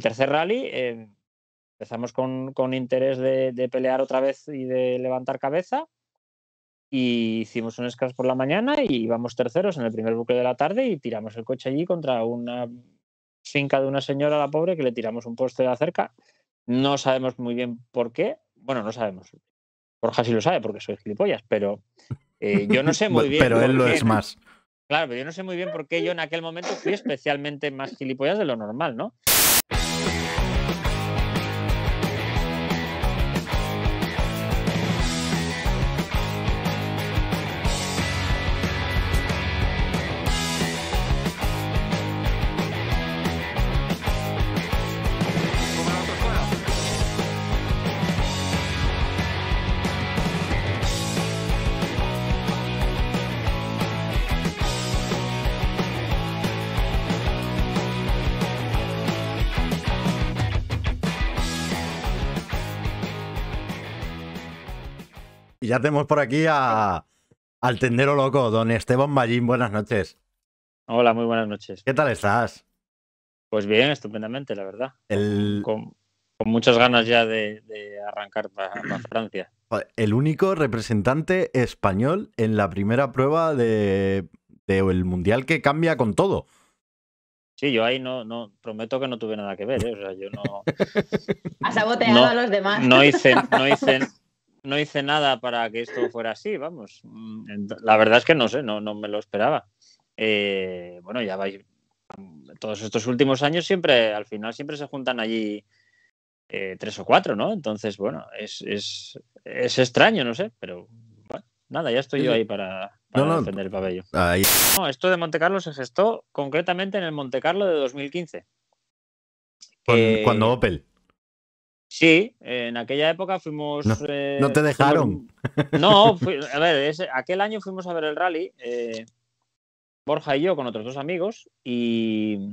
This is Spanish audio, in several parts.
tercer rally, eh, empezamos con, interés de, pelear otra vez y de levantar cabeza. Y hicimos un escas por la mañana y íbamos terceros en el primer bucle de la tarde y tiramos el coche allí contra una finca de una señora, la pobre, que le tiramos un poste de la cerca. No sabemos muy bien por qué. Bueno, no sabemos. Borja sí lo sabe porque soy gilipollas, pero eh, yo no sé muy bien. pero él lo es más. Claro, pero yo no sé muy bien por qué yo en aquel momento fui especialmente más gilipollas de lo normal, ¿no? ya tenemos por aquí al tendero loco, don Esteban Ballín. Buenas noches. Hola, muy buenas noches. ¿Qué tal estás? Pues bien, estupendamente, la verdad. Con, con, muchas ganas ya de, arrancar para, Francia. El único representante español en la primera prueba de, de el Mundial que cambia con todo. Sí, yo ahí no, no prometo que no tuve nada que ver, ¿eh? o sea, yo no. saboteado a los demás. No hice, no no hice nada para que esto fuera así, vamos. Mm, la verdad es que no sé, no, no me lo esperaba. Eh, bueno, ya vais, mm, todos estos últimos años siempre, al final siempre se juntan allí eh, tres o cuatro, ¿no? Entonces, bueno, es, es, extraño, no sé, pero bueno, nada, ya estoy yo ahí para, defender el pabello. No, esto de Monte Carlo se gestó concretamente en el Monte Carlo de 2015. cuando eh, Opel. Sí, en aquella época fuimos. No, eh, te dejaron. no, a ver, aquel año fuimos a ver el rally, eh, Borja y yo con otros dos amigos, y,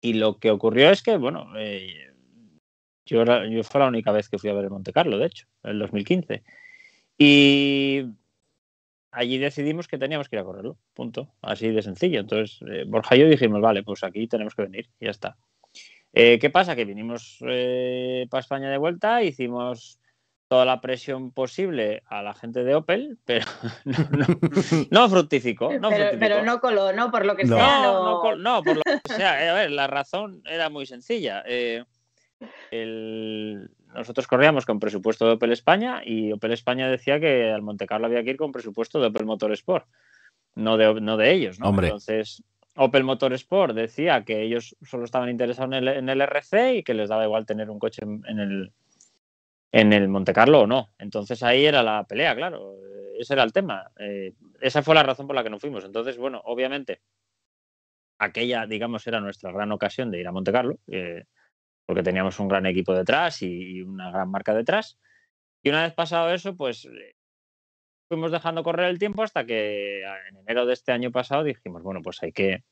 y lo que ocurrió es que, bueno, eh, yo, yo fue la única vez que fui a ver el Monte Carlo, de hecho, en el 2015. Y allí decidimos que teníamos que ir a correrlo, punto, así de sencillo. Entonces, Borja y yo dijimos, vale, pues aquí tenemos que venir, y ya está. Eh, ¿Qué pasa? Que vinimos eh, para España de vuelta, hicimos toda la presión posible a la gente de Opel, pero no, fructificó. pero, no coló, ¿no? Por lo que no. sea. No, no, por lo sea. Eh, a ver, la razón era muy sencilla. nosotros corríamos con presupuesto de Opel España y Opel España decía que al Monte Carlo había que ir con presupuesto de Opel Motorsport, no de, no de ellos. ¿no? Entonces, Opel Motorsport decía que ellos solo estaban interesados en el, RC y que les daba igual tener un coche en, el, en el Monte Carlo o no. Entonces ahí era la pelea, claro. Ese era el tema. Eh, esa fue la razón por la que no fuimos. Entonces, bueno, obviamente, aquella, digamos, era nuestra gran ocasión de ir a Monte Carlo, eh, porque teníamos un gran equipo detrás y una gran marca detrás. Y una vez pasado eso, pues fuimos dejando correr el tiempo hasta que eh, en enero de este año pasado dijimos, bueno, pues hay que,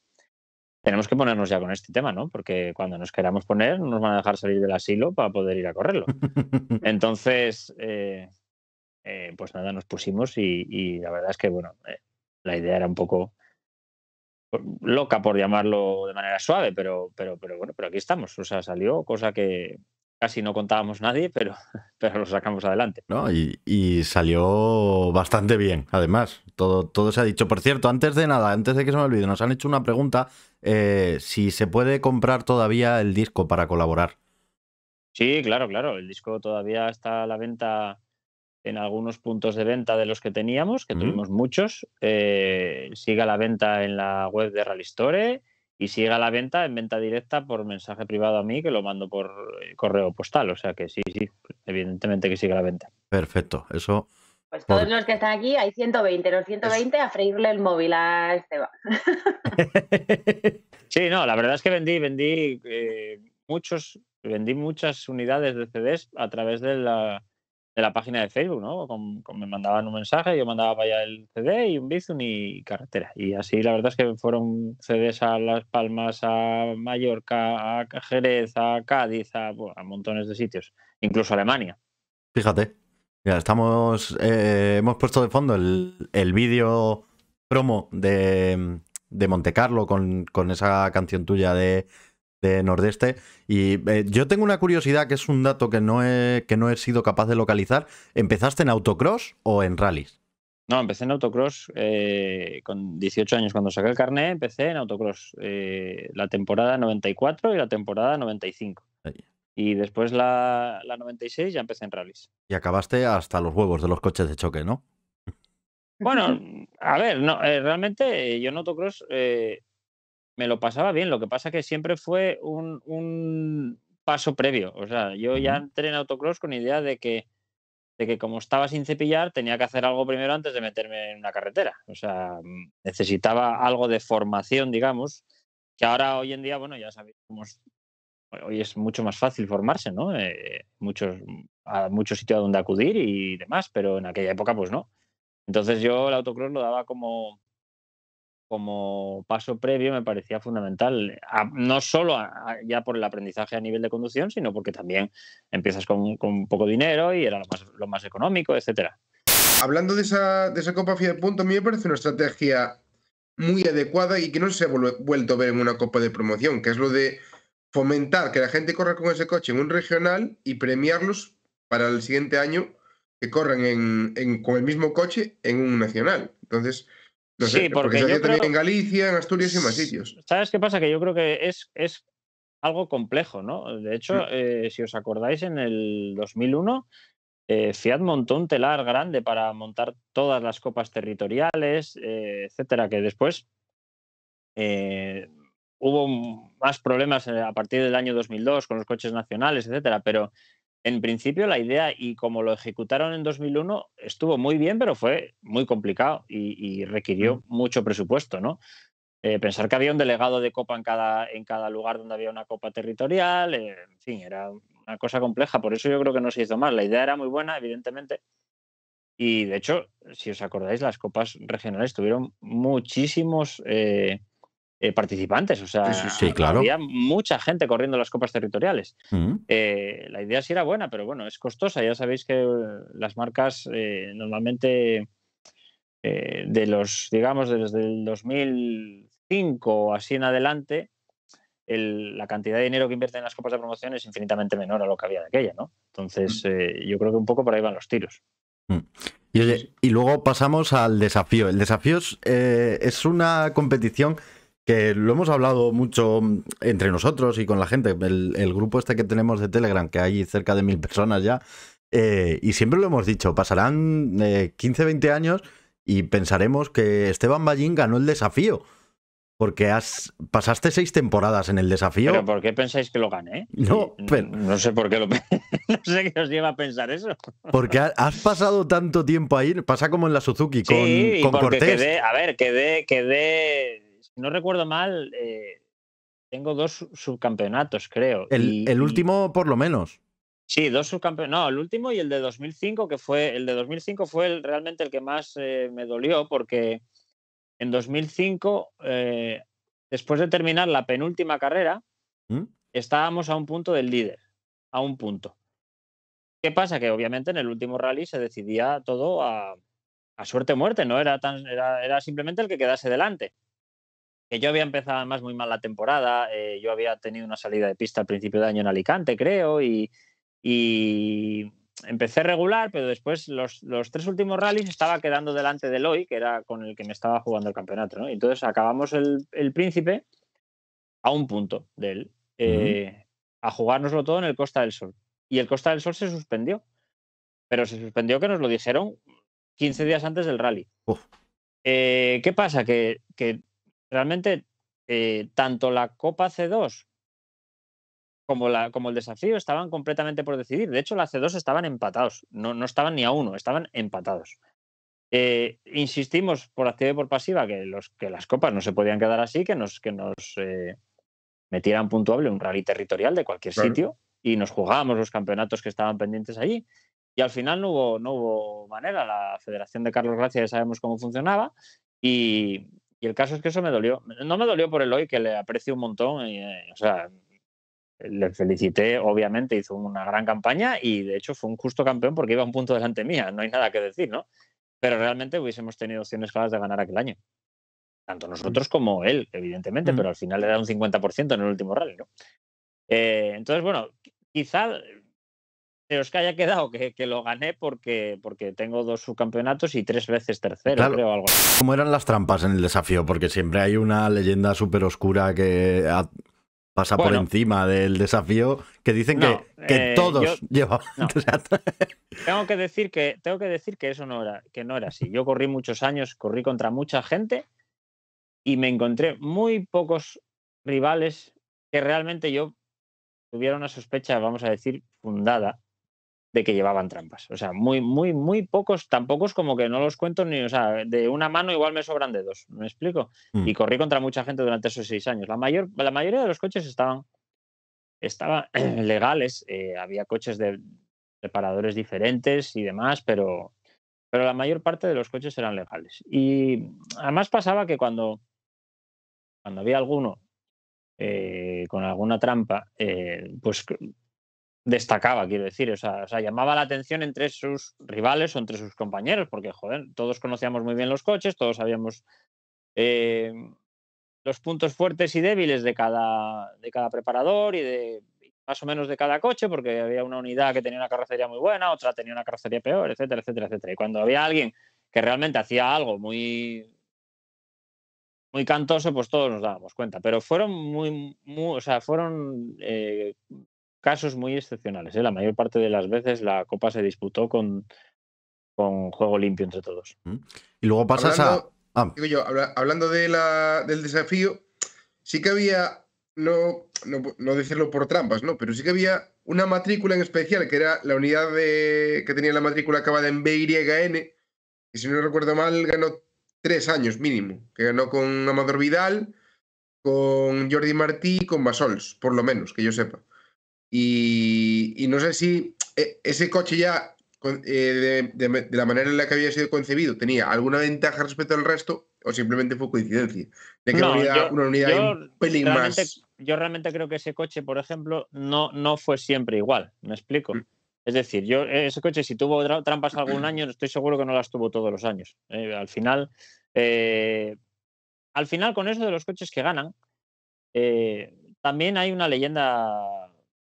tenemos que ponernos ya con este tema, ¿no? Porque cuando nos queramos poner, nos van a dejar salir del asilo para poder ir a correrlo. Entonces, eh, eh, pues nada, nos pusimos y, la verdad es que, bueno, la idea era un poco loca por llamarlo de manera suave, pero, pero, pero bueno, pero aquí estamos. O sea, salió cosa que, casi no contábamos nadie, pero, pero lo sacamos adelante. y, salió bastante bien, además. Todo, todo se ha dicho. Por cierto, antes de nada, antes de que se me olvide, nos han hecho una pregunta. Eh, si se puede comprar todavía el disco para colaborar. Sí, claro, claro. El disco todavía está a la venta en algunos puntos de venta de los que teníamos, que tuvimos muchos. Eh, sigue a la venta en la web de Rally Store y siga la venta en venta directa por mensaje privado a mí que lo mando por eh, correo postal. O sea que sí, sí, evidentemente que sigue la venta. Perfecto, eso. Pues todos los que están aquí, hay 120, los 120 a freírle el móvil a Esteban. sí, no, la verdad es que vendí, vendí eh, muchos, vendí muchas unidades de CDs a través de la, la página de Facebook, ¿no? Con, me mandaban un mensaje, yo mandaba para allá el CD y un Bizum y carretera. Y así la verdad es que fueron CDs a Las Palmas, a Mallorca, a Jerez, a Cádiz, a, montones de sitios, incluso Alemania. Fíjate, ya estamos, eh, hemos puesto de fondo el, el vídeo promo de, de Montecarlo con, con esa canción tuya de de Nordeste. Y eh, yo tengo una curiosidad que es un dato que no, he, que no he sido capaz de localizar. ¿Empezaste en autocross o en rallies? No, empecé en autocross eh, con 18 años. Cuando saqué el carnet, empecé en autocross. Eh, la temporada 94 y la temporada 95. Y después la, 96 ya empecé en rallies. Y acabaste hasta los huevos de los coches de choque, ¿no? Bueno, a ver, no, realmente yo en autocross eh, me lo pasaba bien. Lo que pasa que siempre fue un, paso previo. O sea, yo ya entré en autocross con idea de que, de que como estaba sin cepillar, tenía que hacer algo primero antes de meterme en una carretera. O sea, mm, necesitaba algo de formación, digamos, que ahora hoy en día, bueno, ya sabéis cómo Hoy es mucho más fácil formarse, ¿no? Eh, muchos, mm, a muchos sitios a donde acudir y demás, pero en aquella época, pues no. Entonces yo el autocross lo daba como, como paso previo me parecía fundamental, no solo ya por el aprendizaje a nivel de conducción, sino porque también empiezas con, con poco dinero y era lo más, lo más económico, etcétera. Hablando de esa, Copa esa Copa Punto, a mí me parece una estrategia muy adecuada y que no se ha vuelto a ver en una Copa de Promoción, que es lo de fomentar que la gente corra con ese coche en un regional y premiarlos para el siguiente año que corran con el mismo coche en un nacional. Entonces, sí, porque, yo en Galicia, en Asturias y en más sitios. ¿Sabes qué pasa? Que yo creo que es, es algo complejo, ¿no? De hecho, mm. eh, si os acordáis, en el 2001 eh, Fiat montó un telar grande para montar todas las copas territoriales, eh, etcétera, que después hubo más problemas a partir del año 2002 con los coches nacionales, etcétera, pero en principio la idea y como lo ejecutaron en 2001 estuvo muy bien, pero fue muy complicado y, requirió mm. mucho presupuesto, ¿no? Eh, pensar que había un delegado de copa en cada, en cada lugar donde había una copa territorial, eh, en fin, era una cosa compleja, por eso yo creo que no se hizo mal La idea era muy buena, evidentemente, y de hecho, si os acordáis, las copas regionales tuvieron muchísimos eh, eh, participantes. O sea, había mucha gente corriendo las copas territoriales. Mm. Eh, la idea sí era buena, pero bueno, es costosa. Ya sabéis que eh, las marcas normalmente de los, digamos, desde el 2005 o así en adelante, la cantidad de dinero que invierten en las copas de promoción es infinitamente menor a lo que había de aquella, ¿no? Entonces, mm. yo creo que un poco por ahí van los tiros. Mm. Y, luego pasamos al desafío. El desafío es una competición que lo hemos hablado mucho entre nosotros y con la gente, el, grupo este que tenemos de Telegram, que hay cerca de mil personas ya, eh, y siempre lo hemos dicho, pasarán 15, eh, 20 años y pensaremos que Esteban Ballín ganó el desafío. Porque has, pasaste seis temporadas en el desafío. ¿Pero por qué pensáis que lo gané? No, no, sé por qué lo No sé qué os lleva a pensar eso. Porque has pasado tanto tiempo ahí, pasa como en la Suzuki con, con porque Cortés. Quedé, a ver, quedé, quedé si no recuerdo mal, eh, tengo dos subcampeonatos, creo. El, último, por lo menos. Sí, dos subcampeonatos. No, el último y el de 2005, que fue el de 2005 fue realmente el que más eh, me dolió, porque en 2005, eh, después de terminar la penúltima carrera, ¿Mm? estábamos a un punto del líder, a un punto. ¿Qué pasa? Que obviamente en el último rally se decidía todo a, a suerte muerte, no era tan, era, simplemente el que quedase delante que yo había empezado además muy mal la temporada, eh, yo había tenido una salida de pista al principio de año en Alicante, creo, y, y empecé regular, pero después los, tres últimos rallies estaba quedando delante de Loi que era con el que me estaba jugando el campeonato, ¿no? Entonces acabamos el, príncipe a un punto de él, eh, a jugárnoslo todo en el Costa del Sol. Y el Costa del Sol se suspendió, pero se suspendió que nos lo dijeron 15 días antes del rally. Eh, ¿Qué pasa? que realmente eh, tanto la Copa C2 como, la, como el desafío estaban completamente por decidir. De hecho, la C2 estaban empatados, no, no estaban ni a uno, estaban empatados. Eh, insistimos por activa y por pasiva que, los, que las copas no se podían quedar así, que nos, que nos eh, metieran puntuable un rally territorial de cualquier sitio y nos jugábamos los campeonatos que estaban pendientes allí. Y al final no hubo, no hubo manera. La Federación de Carlos Gracia ya sabemos cómo funcionaba y, y el caso es que eso me dolió. No me dolió por el hoy, que le aprecio un montón. Eh, o sea, le felicité, obviamente, hizo una gran campaña y de hecho fue un justo campeón porque iba un punto delante mía. No hay nada que decir, ¿no? Pero realmente hubiésemos tenido opciones claras de ganar aquel año. Tanto nosotros como él, evidentemente, pero al final le da un 50% en el último rally, ¿no? Eh, entonces, bueno, quizá pero es que haya quedado que, lo gané porque, porque tengo dos subcampeonatos y tres veces tercero, creo algo. ¿Cómo eran las trampas en el desafío? Porque siempre hay una leyenda súper oscura que pasa por encima del desafío que dicen que, eh, todos llevaban. tengo que decir que tengo que decir que eso no era, que no era así. Yo corrí muchos años, corrí contra mucha gente y me encontré muy pocos rivales que realmente yo tuviera una sospecha, vamos a decir, fundada de que llevaban trampas. O sea, muy, muy, muy pocos, tan pocos como que no los cuento ni, o sea, de una mano igual me sobran dedos, ¿me explico? Mm. Y corrí contra mucha gente durante esos seis años. La, mayor, la mayoría de los coches estaban, estaban legales, eh, había coches de reparadores diferentes y demás, pero, pero la mayor parte de los coches eran legales. Y además pasaba que cuando, cuando había alguno eh, con alguna trampa, eh, pues destacaba, quiero decir, o sea, sea, llamaba la atención entre sus rivales o entre sus compañeros, porque, joder, todos conocíamos muy bien los coches, todos sabíamos eh, los puntos fuertes y débiles de cada, de cada preparador y de más o menos de cada coche, porque había una unidad que tenía una carrocería muy buena, otra tenía una carrocería peor, etcétera, etcétera, etcétera. Y cuando había alguien que realmente hacía algo muy muy cantoso, pues todos nos dábamos cuenta. Pero fueron muy, muy o sea, fueron eh, casos muy excepcionales. ¿eh? La mayor parte de las veces la Copa se disputó con, con juego limpio entre todos. Y luego pasas a. Ah, digo yo, hablando de del desafío, sí que había, no, no, decirlo por trampas, ¿no? Pero sí que había una matrícula en especial, que era la unidad de, que tenía la matrícula acabada en BYN, y si no recuerdo mal, ganó tres años mínimo, que ganó con Amador Vidal, con Jordi Martí y con Basols, por lo menos, que yo sepa. Y, no sé si eh, ese coche ya, eh, de, la manera en la que había sido concebido, tenía alguna ventaja respecto al resto o simplemente fue coincidencia. De que una unidad un pelín más. Yo realmente creo que ese coche, por ejemplo, no, no fue siempre igual. ¿Me explico? Mm. Es decir, yo ese coche, si tuvo trampas algún año, estoy seguro que no las tuvo todos los años. Eh, al final, al final, con eso de los coches que ganan, también hay una leyenda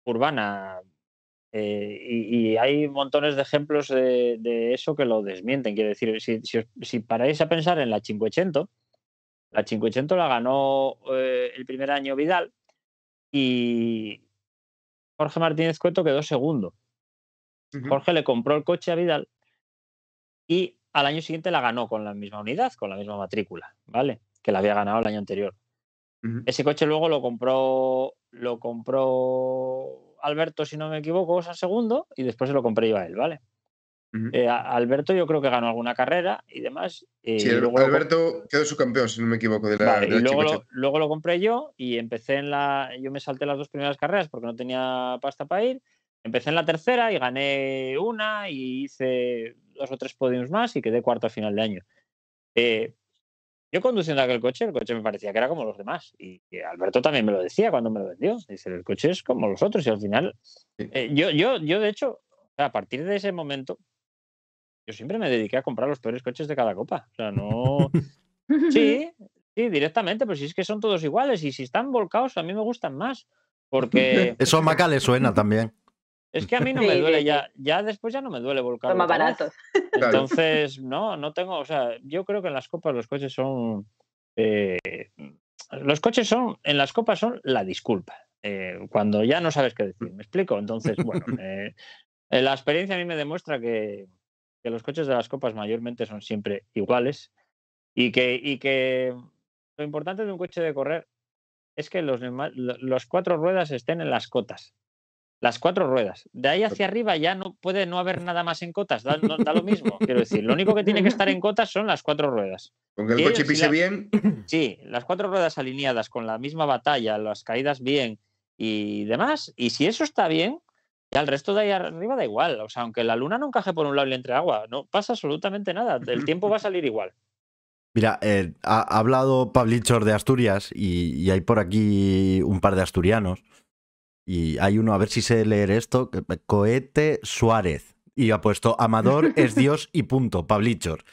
urbana. Eh, y, hay montones de ejemplos de, eso que lo desmienten. Quiero decir, si, si, paráis a pensar en la 580 la 580 la ganó eh, el primer año Vidal y Jorge Martínez Cueto quedó segundo. Jorge le compró el coche a Vidal y al año siguiente la ganó con la misma unidad, con la misma matrícula, ¿vale? Que la había ganado el año anterior. Ese coche luego lo compró lo compró Alberto, si no me equivoco, o sea, segundo, y después se lo compré iba a él, ¿vale? Eh, Alberto yo creo que ganó alguna carrera y demás. Eh, sí, luego Alberto quedó su campeón, si no me equivoco, de la, luego lo, luego lo, compré yo y empecé en la... Yo me salté las dos primeras carreras porque no tenía pasta para ir. Empecé en la tercera y gané una y hice dos o tres podiums más y quedé cuarto a final de año. Eh, yo conduciendo aquel coche, el coche me parecía que era como los demás. Y Alberto también me lo decía cuando me lo vendió. Dice, el coche es como los otros. Y al final, eh, yo, yo, yo de hecho, a partir de ese momento, yo siempre me dediqué a comprar los peores coches de cada copa. O sea, no. Sí, sí, directamente, pero si es que son todos iguales y si están volcados, a mí me gustan más. Porque. Eso a Maca le suena también. Es que a mí no me duele, ya, ya después ya no me duele volcar. Son más baratos. Entonces, no, no tengo, o sea, yo creo que en las copas los coches son. Eh, los coches son, en las copas son la disculpa. Eh, cuando ya no sabes qué decir, ¿me explico? Entonces, bueno, eh, la experiencia a mí me demuestra que, los coches de las copas mayormente son siempre iguales y que, y que lo importante de un coche de correr es que los, los cuatro ruedas estén en las cotas las cuatro ruedas. De ahí hacia arriba ya no puede no haber nada más en cotas, da, lo mismo, quiero decir. Lo único que tiene que estar en cotas son las cuatro ruedas. Con que el coche pise bien. Sí, las cuatro ruedas alineadas con la misma batalla, las caídas bien y demás. Y si eso está bien, ya el resto de ahí arriba da igual. O sea, aunque la luna no encaje por un lado y entre agua, no pasa absolutamente nada. El tiempo va a salir igual. Mira, eh, ha, hablado Pablichor de Asturias y hay por aquí un par de asturianos. Y hay uno, a ver si sé leer esto, eh, Cohete Suárez. Y ha puesto, Amador es Dios y punto, Pablichor.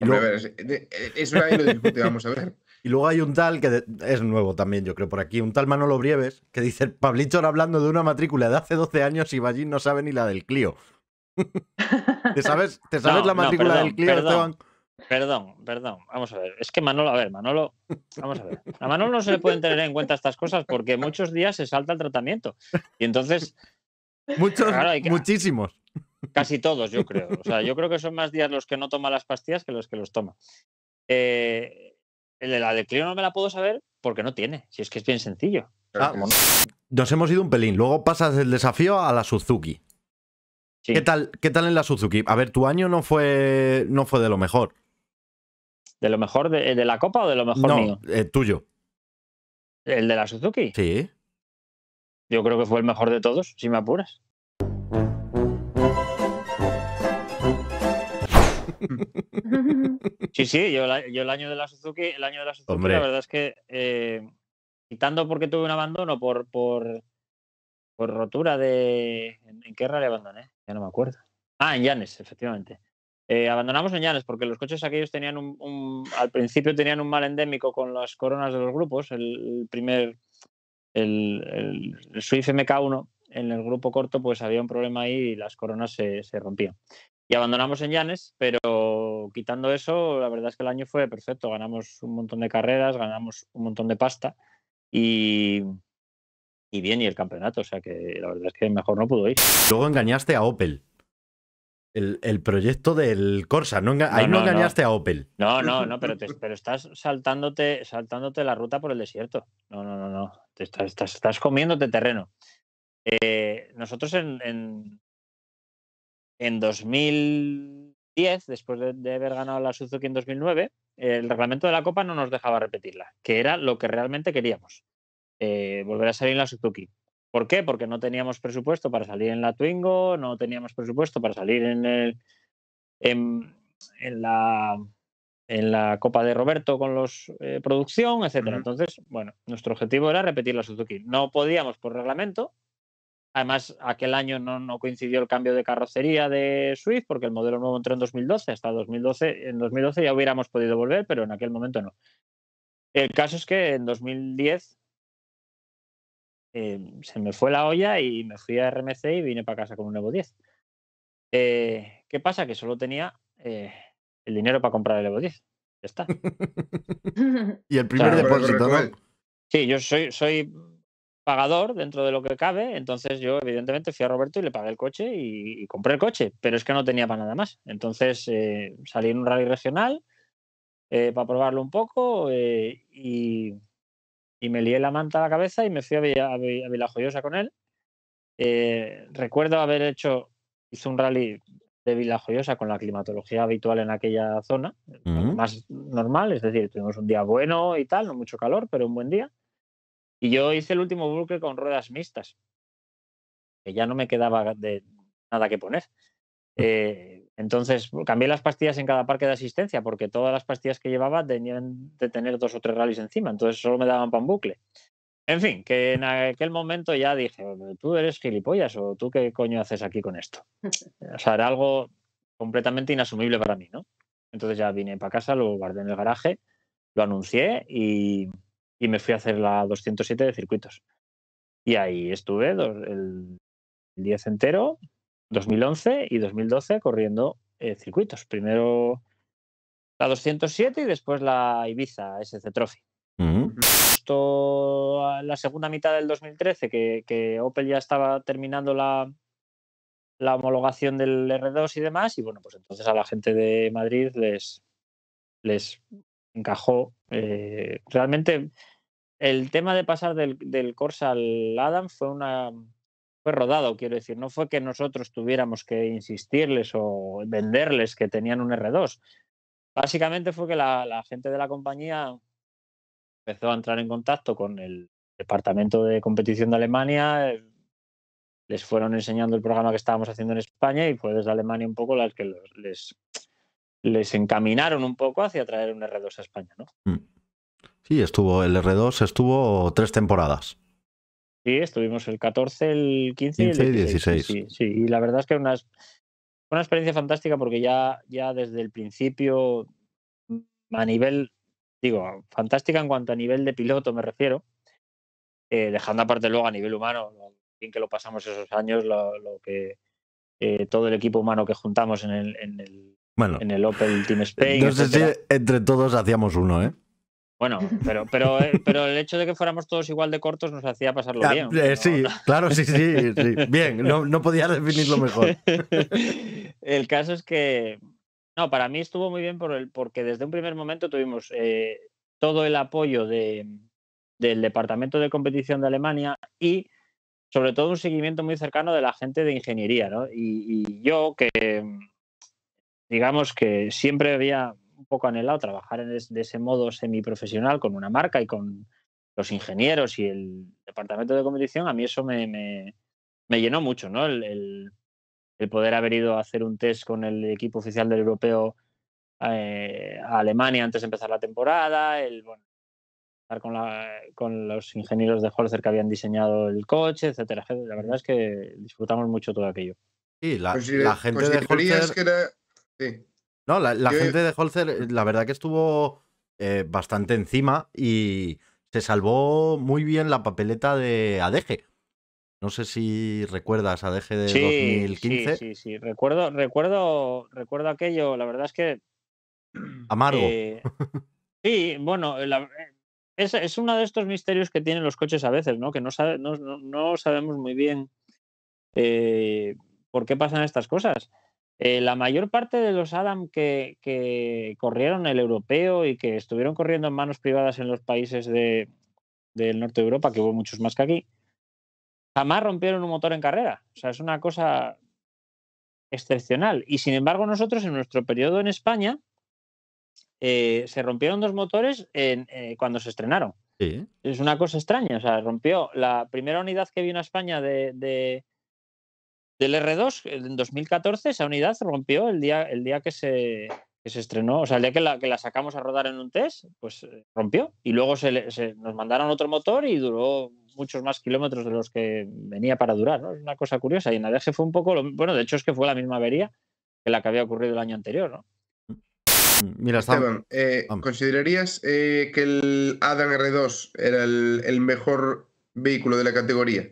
Y luego... Eh, eso ahí lo discute, vamos a ver. Y luego hay un tal que es nuevo también, yo creo, por aquí, un tal Manolo Brieves, que dice, Pablichor hablando de una matrícula de hace 12 años y Ballín no sabe ni la del Clio. ¿Te sabes, te la matrícula del Clio, Perdón, perdón. Vamos a ver. Es que Manolo, a ver, Manolo, vamos a ver. A Manolo no se le pueden tener en cuenta estas cosas porque muchos días se salta el tratamiento. Y entonces. Muchos, muchísimos. Casi todos, yo creo. O sea, yo creo que son más días los que no toma las pastillas que los que los toma. Eh, de la de Clio no me la puedo saber porque no tiene. Si es que es bien sencillo. Ah, nos hemos ido un pelín. Luego pasas El desafío a la Suzuki. ¿Qué, tal, ¿Qué tal en la Suzuki? A ver, tu año no fue, no fue de lo mejor. ¿De lo mejor eh, de, la copa o de lo mejor no, mío? Eh, tuyo. ¿El de la Suzuki? Sí. Yo creo que fue el mejor de todos, si me apuras. sí, sí, yo, el año de la Suzuki, el año de la Suzuki, la verdad es que eh, quitando porque tuve un abandono por, por, por rotura de. ¿En qué le abandoné? Ya no me acuerdo. Ah, en Yanes, efectivamente. Eh, abandonamos en Llanes porque los coches aquellos tenían un, al principio tenían un mal endémico con las coronas de los grupos, el, primer, el, el, Swift MK1, en el grupo corto pues había un problema ahí y las coronas se, rompían. Y abandonamos en Llanes, pero quitando eso, la verdad es que el año fue perfecto. Ganamos un montón de carreras, ganamos un montón de pasta y, y bien, y el campeonato. O sea que la verdad es que mejor no pudo ir. Luego engañaste a Opel. El, proyecto del Corsa, no ahí no, engañaste a Opel. No, no, no, pero, estás saltándote, saltándote la ruta por el desierto. No, no, no, no. estás, comiéndote terreno. Eh, nosotros en, en, 2010, después de, haber ganado la Suzuki en 2009, el reglamento de la Copa no nos dejaba repetirla, que era lo que realmente queríamos. Eh, volver a salir en la Suzuki. ¿Por qué? Porque no teníamos presupuesto para salir en la Twingo, no teníamos presupuesto para salir en el en, la en la Copa de Roberto con los eh, producción, etcétera. Entonces, bueno, nuestro objetivo era repetir la Suzuki. No podíamos por reglamento. Además, aquel año no, no, coincidió el cambio de carrocería de Swift porque el modelo nuevo entró en 2012. Hasta 2012, en 2012 ya hubiéramos podido volver, pero en aquel momento no. El caso es que en 2010 eh, se me fue la olla y me fui a RMC y vine para casa con un Evo 10. Eh, ¿Qué pasa? Que solo tenía eh, el dinero para comprar el Evo 10. Ya está. y el primer depósito, Sí, yo soy, soy pagador dentro de lo que cabe, entonces yo evidentemente fui a Roberto y le pagué el coche y, y compré el coche, pero es que no tenía para nada más. Entonces salí en un rally regional para probarlo un poco y y me lié la manta a la cabeza y me fui a, Villa, Villajoyosa con él. Eh, recuerdo haber hecho, hice un rally de Villajoyosa con la climatología habitual en aquella zona, más normal, es decir, tuvimos un día bueno y tal, no mucho calor, pero un buen día. Y yo hice el último bucle con ruedas mixtas, que ya no me quedaba de nada que poner. Eh, entonces cambié las pastillas en cada parque de asistencia porque todas las pastillas que llevaba tenían de tener dos o tres rallies encima, entonces solo me daban pan bucle. En fin, que en aquel momento ya dije, tú eres gilipollas o tú qué coño haces aquí con esto. O sea, era algo completamente inasumible para mí, ¿no? Entonces ya vine para casa, lo guardé en el garaje, lo anuncié y, y me fui a hacer la 207 de circuitos. Y ahí estuve el día entero, 2011 y 2012 corriendo eh, circuitos. Primero la 207 y después la Ibiza SC Trophy. Justo la segunda mitad del 2013, que, Opel ya estaba terminando la, la homologación del R2 y demás, y bueno, pues entonces a la gente de Madrid les, les encajó. Eh, realmente el tema de pasar del, del Corsa al Adam fue una, fue rodado, quiero decir, no fue que nosotros tuviéramos que insistirles o venderles que tenían un R2. Básicamente fue que la, gente de la compañía empezó a entrar en contacto con el departamento de competición de Alemania, eh, les fueron enseñando el programa que estábamos haciendo en España y fue desde Alemania un poco las que les, les encaminaron un poco hacia traer un R2 a España, ¿no? Mm. Sí, estuvo el R2, estuvo tres temporadas estuvimos el 14, el 15, y el 16. Sí, sí, y la verdad es que una, una experiencia fantástica porque ya, ya desde el principio, mm, a nivel, digo, fantástica en cuanto a nivel de piloto me refiero, eh, dejando aparte luego a nivel humano, en que lo pasamos esos años, lo, que eh, todo el equipo humano que juntamos en el, en el, en el Opel Team eh, Spain. entre todos hacíamos uno, ¿eh? Bueno, pero, pero, eh, pero el hecho de que fuéramos todos igual de cortos nos hacía pasarlo bien. Eh, sí, claro, sí, sí, sí. Bien, no, podía definirlo mejor. El caso es que, no, para mí estuvo muy bien por el, porque desde un primer momento tuvimos eh, todo el apoyo de, del Departamento de Competición de Alemania y sobre todo un seguimiento muy cercano de la gente de ingeniería, ¿no? Y, y yo que, digamos que siempre había un poco anhelado trabajar en de ese modo semiprofesional con una marca y con los ingenieros y el departamento de competición, a mí eso me, me, llenó mucho, ¿no? El, poder haber ido a hacer un test con el equipo oficial del europeo eh, a Alemania antes de empezar la temporada, el bueno, estar con, la, con los ingenieros de Holzer que habían diseñado el coche, etcétera. La verdad es que disfrutamos mucho todo aquello. Sí, la, gente Que era... Sí. No, la, gente de Holzer, eh, la verdad que estuvo eh, bastante encima y se salvó muy bien la papeleta de Adeje. No sé si recuerdas ADG de 2015. Sí, sí, sí. Recuerdo, recuerdo, recuerdo aquello. La verdad es que. Eh, Amargo. sí, bueno, es, uno de estos misterios que tienen los coches a veces, ¿no? Que no, sabemos muy bien por qué pasan estas cosas. Eh, la mayor parte de los Adam que, corrieron el europeo y que estuvieron corriendo en manos privadas en los países del norte de Europa, que hubo muchos más que aquí, jamás rompieron un motor en carrera. O sea, es una cosa excepcional. Y sin embargo, nosotros en nuestro periodo en España eh, se rompieron dos motores eh, cuando se estrenaron. Sí. Es una cosa extraña. O sea, rompió la primera unidad que vino a España de del R2 en 2014 esa unidad rompió el día, el día que se, se estrenó, o sea, el día que la, sacamos a rodar en un test, pues eh, rompió. Y luego se, nos mandaron otro motor y duró muchos más kilómetros de los que venía para durar, Es una cosa curiosa. Y en se fue un poco, bueno, de hecho es que fue la misma avería que la que había ocurrido el año anterior, mm, Mira, Esteban, eh, ¿considerarías eh, que el Adam R2 era el mejor vehículo de la categoría?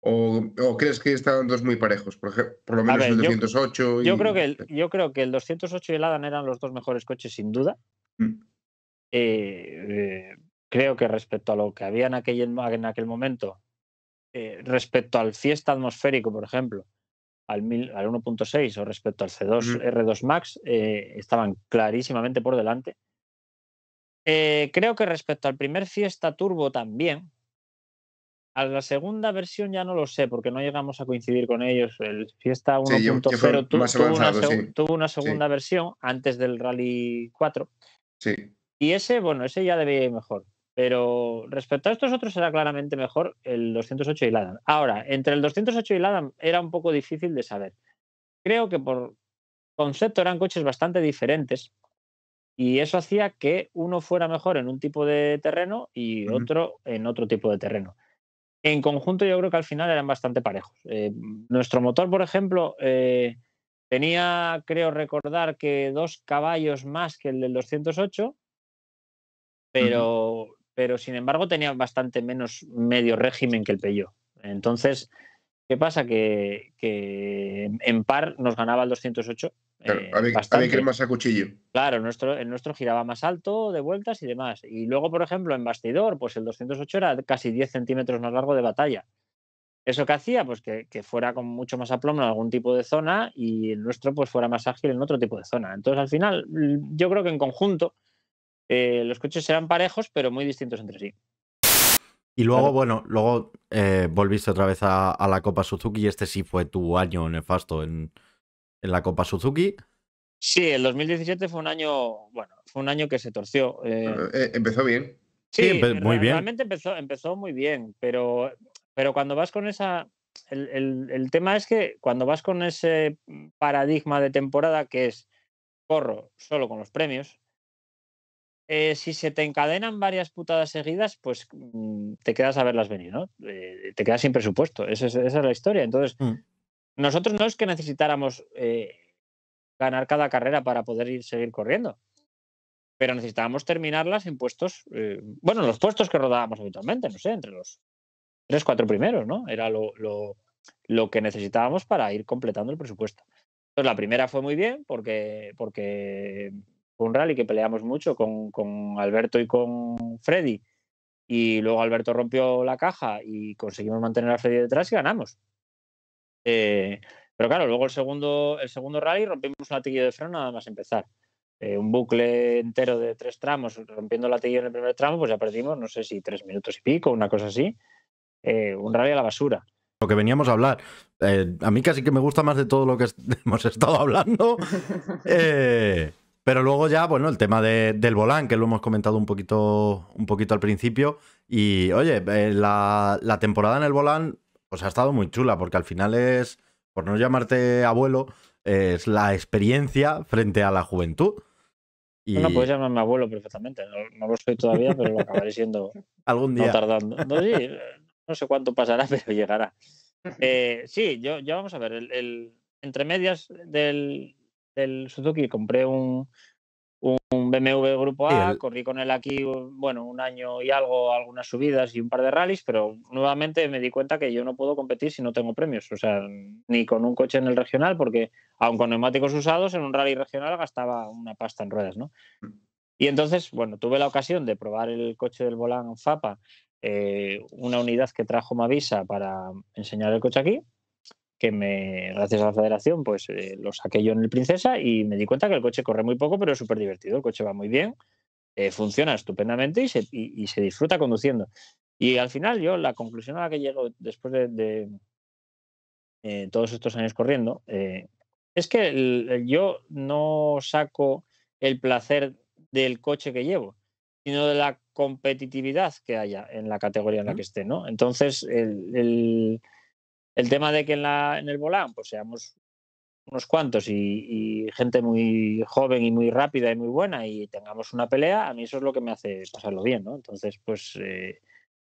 ¿O, crees que estaban dos muy parejos? Por, lo menos el 208. Yo, yo, creo que el, yo creo que el 208 y el Adam eran los dos mejores coches, sin duda. Mm. Eh, creo que respecto a lo que había en aquel, momento, eh, respecto al Fiesta atmosférico, por ejemplo, al, 1.6 o respecto al C2 R2 Max, eh, estaban clarísimamente por delante. creo que respecto al primer Fiesta Turbo también, a la segunda versión ya no lo sé, porque no llegamos a coincidir con ellos. El Fiesta 1.0 tuvo, una segunda versión antes del Rally 4. Sí. Y ese, bueno, ese ya debía ir mejor. Pero respecto a estos otros era claramente mejor el 208 y Adam, Ahora, entre el 208 y el Adam era un poco difícil de saber. Creo que por concepto eran coches bastante diferentes y eso hacía que uno fuera mejor en un tipo de terreno y otro en otro tipo de terreno en conjunto yo creo que al final eran bastante parejos. Eh, nuestro motor, por ejemplo, eh, tenía, creo recordar, que dos caballos más que el del 208, pero, pero sin embargo tenía bastante menos medio régimen que el Peugeot. Entonces, ¿qué pasa? Que, que en par nos ganaba el 208 Claro, había, eh, que más a cuchillo. Claro, el nuestro, nuestro giraba más alto de vueltas y demás. Y luego, por ejemplo, en bastidor, pues el 208 era casi 10 centímetros más largo de batalla. ¿Eso que hacía? Pues que, fuera con mucho más aplomo en algún tipo de zona y el nuestro pues fuera más ágil en otro tipo de zona. Entonces, al final, yo creo que en conjunto eh, los coches eran parejos, pero muy distintos entre sí. Y luego, bueno, luego eh, volviste otra vez a, a, la Copa Suzuki y este sí fue tu año nefasto en, en la Copa Suzuki. Sí, el 2017 fue un año, bueno, fue un año que se torció. Eh, ah, eh, empezó bien. Sí, muy bien. Realmente empezó, empezó muy bien, pero, pero cuando vas con esa... El, tema es que cuando vas con ese paradigma de temporada que es corro solo con los premios, eh, si se te encadenan varias putadas seguidas, pues mm, te quedas a verlas venir, ¿no? te quedas sin presupuesto. Esa es, la historia. Entonces... Mm. Nosotros no es que necesitáramos eh, ganar cada carrera para poder ir, seguir corriendo, pero necesitábamos terminarlas en puestos, eh, bueno, los puestos que rodábamos habitualmente, no sé, entre los tres, cuatro primeros, ¿no? Era lo, que necesitábamos para ir completando el presupuesto. Entonces, la primera fue muy bien porque, porque fue un rally que peleamos mucho con, con, Alberto y con Freddy. Y luego Alberto rompió la caja y conseguimos mantener a Freddy detrás y ganamos. Eh, pero claro, luego el segundo, el segundo rally rompimos un latillo de freno nada más empezar. Eh, un bucle entero de tres tramos, rompiendo el latillo en el primer tramo, pues ya perdimos, no sé si tres minutos y pico, una cosa así. Eh, un rally a la basura lo que veníamos a hablar. a mí casi que me gusta más de todo lo que hemos estado hablando. pero luego ya, bueno, el tema del volán, que lo hemos comentado un poquito, un poquito al principio. Y oye, la, la, temporada en el volán pues ha estado muy chula, porque al final es, por no llamarte abuelo, es la experiencia frente a la juventud. Y... no puedes llamarme abuelo perfectamente. No, lo soy todavía, pero lo acabaré siendo. Algún día. No tardando. No, sé cuánto pasará, pero llegará. Eh, sí, yo, ya vamos a ver. El, entre medias del Suzuki compré un, un BMW Grupo A, corrí con él aquí, bueno, un año y algo, algunas subidas y un par de rallies, pero nuevamente me di cuenta que yo no puedo competir si no tengo premios, o sea, ni con un coche en el regional, porque aun con neumáticos usados, en un rally regional gastaba una pasta en ruedas, ¿no? Y entonces, bueno, tuve la ocasión de probar el coche del Volán FAPA, eh, una unidad que trajo Mavisa para enseñar el coche aquí, que me, gracias a la federación, pues eh, lo saqué yo en el Princesa y me di cuenta que el coche corre muy poco, pero es súper divertido. El coche va muy bien, eh, funciona estupendamente y se, y, se, disfruta conduciendo. Y al final yo, la conclusión a la que llego después de, eh, todos estos años corriendo, es que yo no saco el placer del coche que llevo, sino de la competitividad que haya en la categoría en la que esté, ¿no? Entonces, el el tema de que en, la, en el volán pues seamos unos cuantos y, gente muy joven y muy rápida y muy buena y tengamos una pelea, a mí eso es lo que me hace pasarlo bien, ¿no? Entonces, pues eh,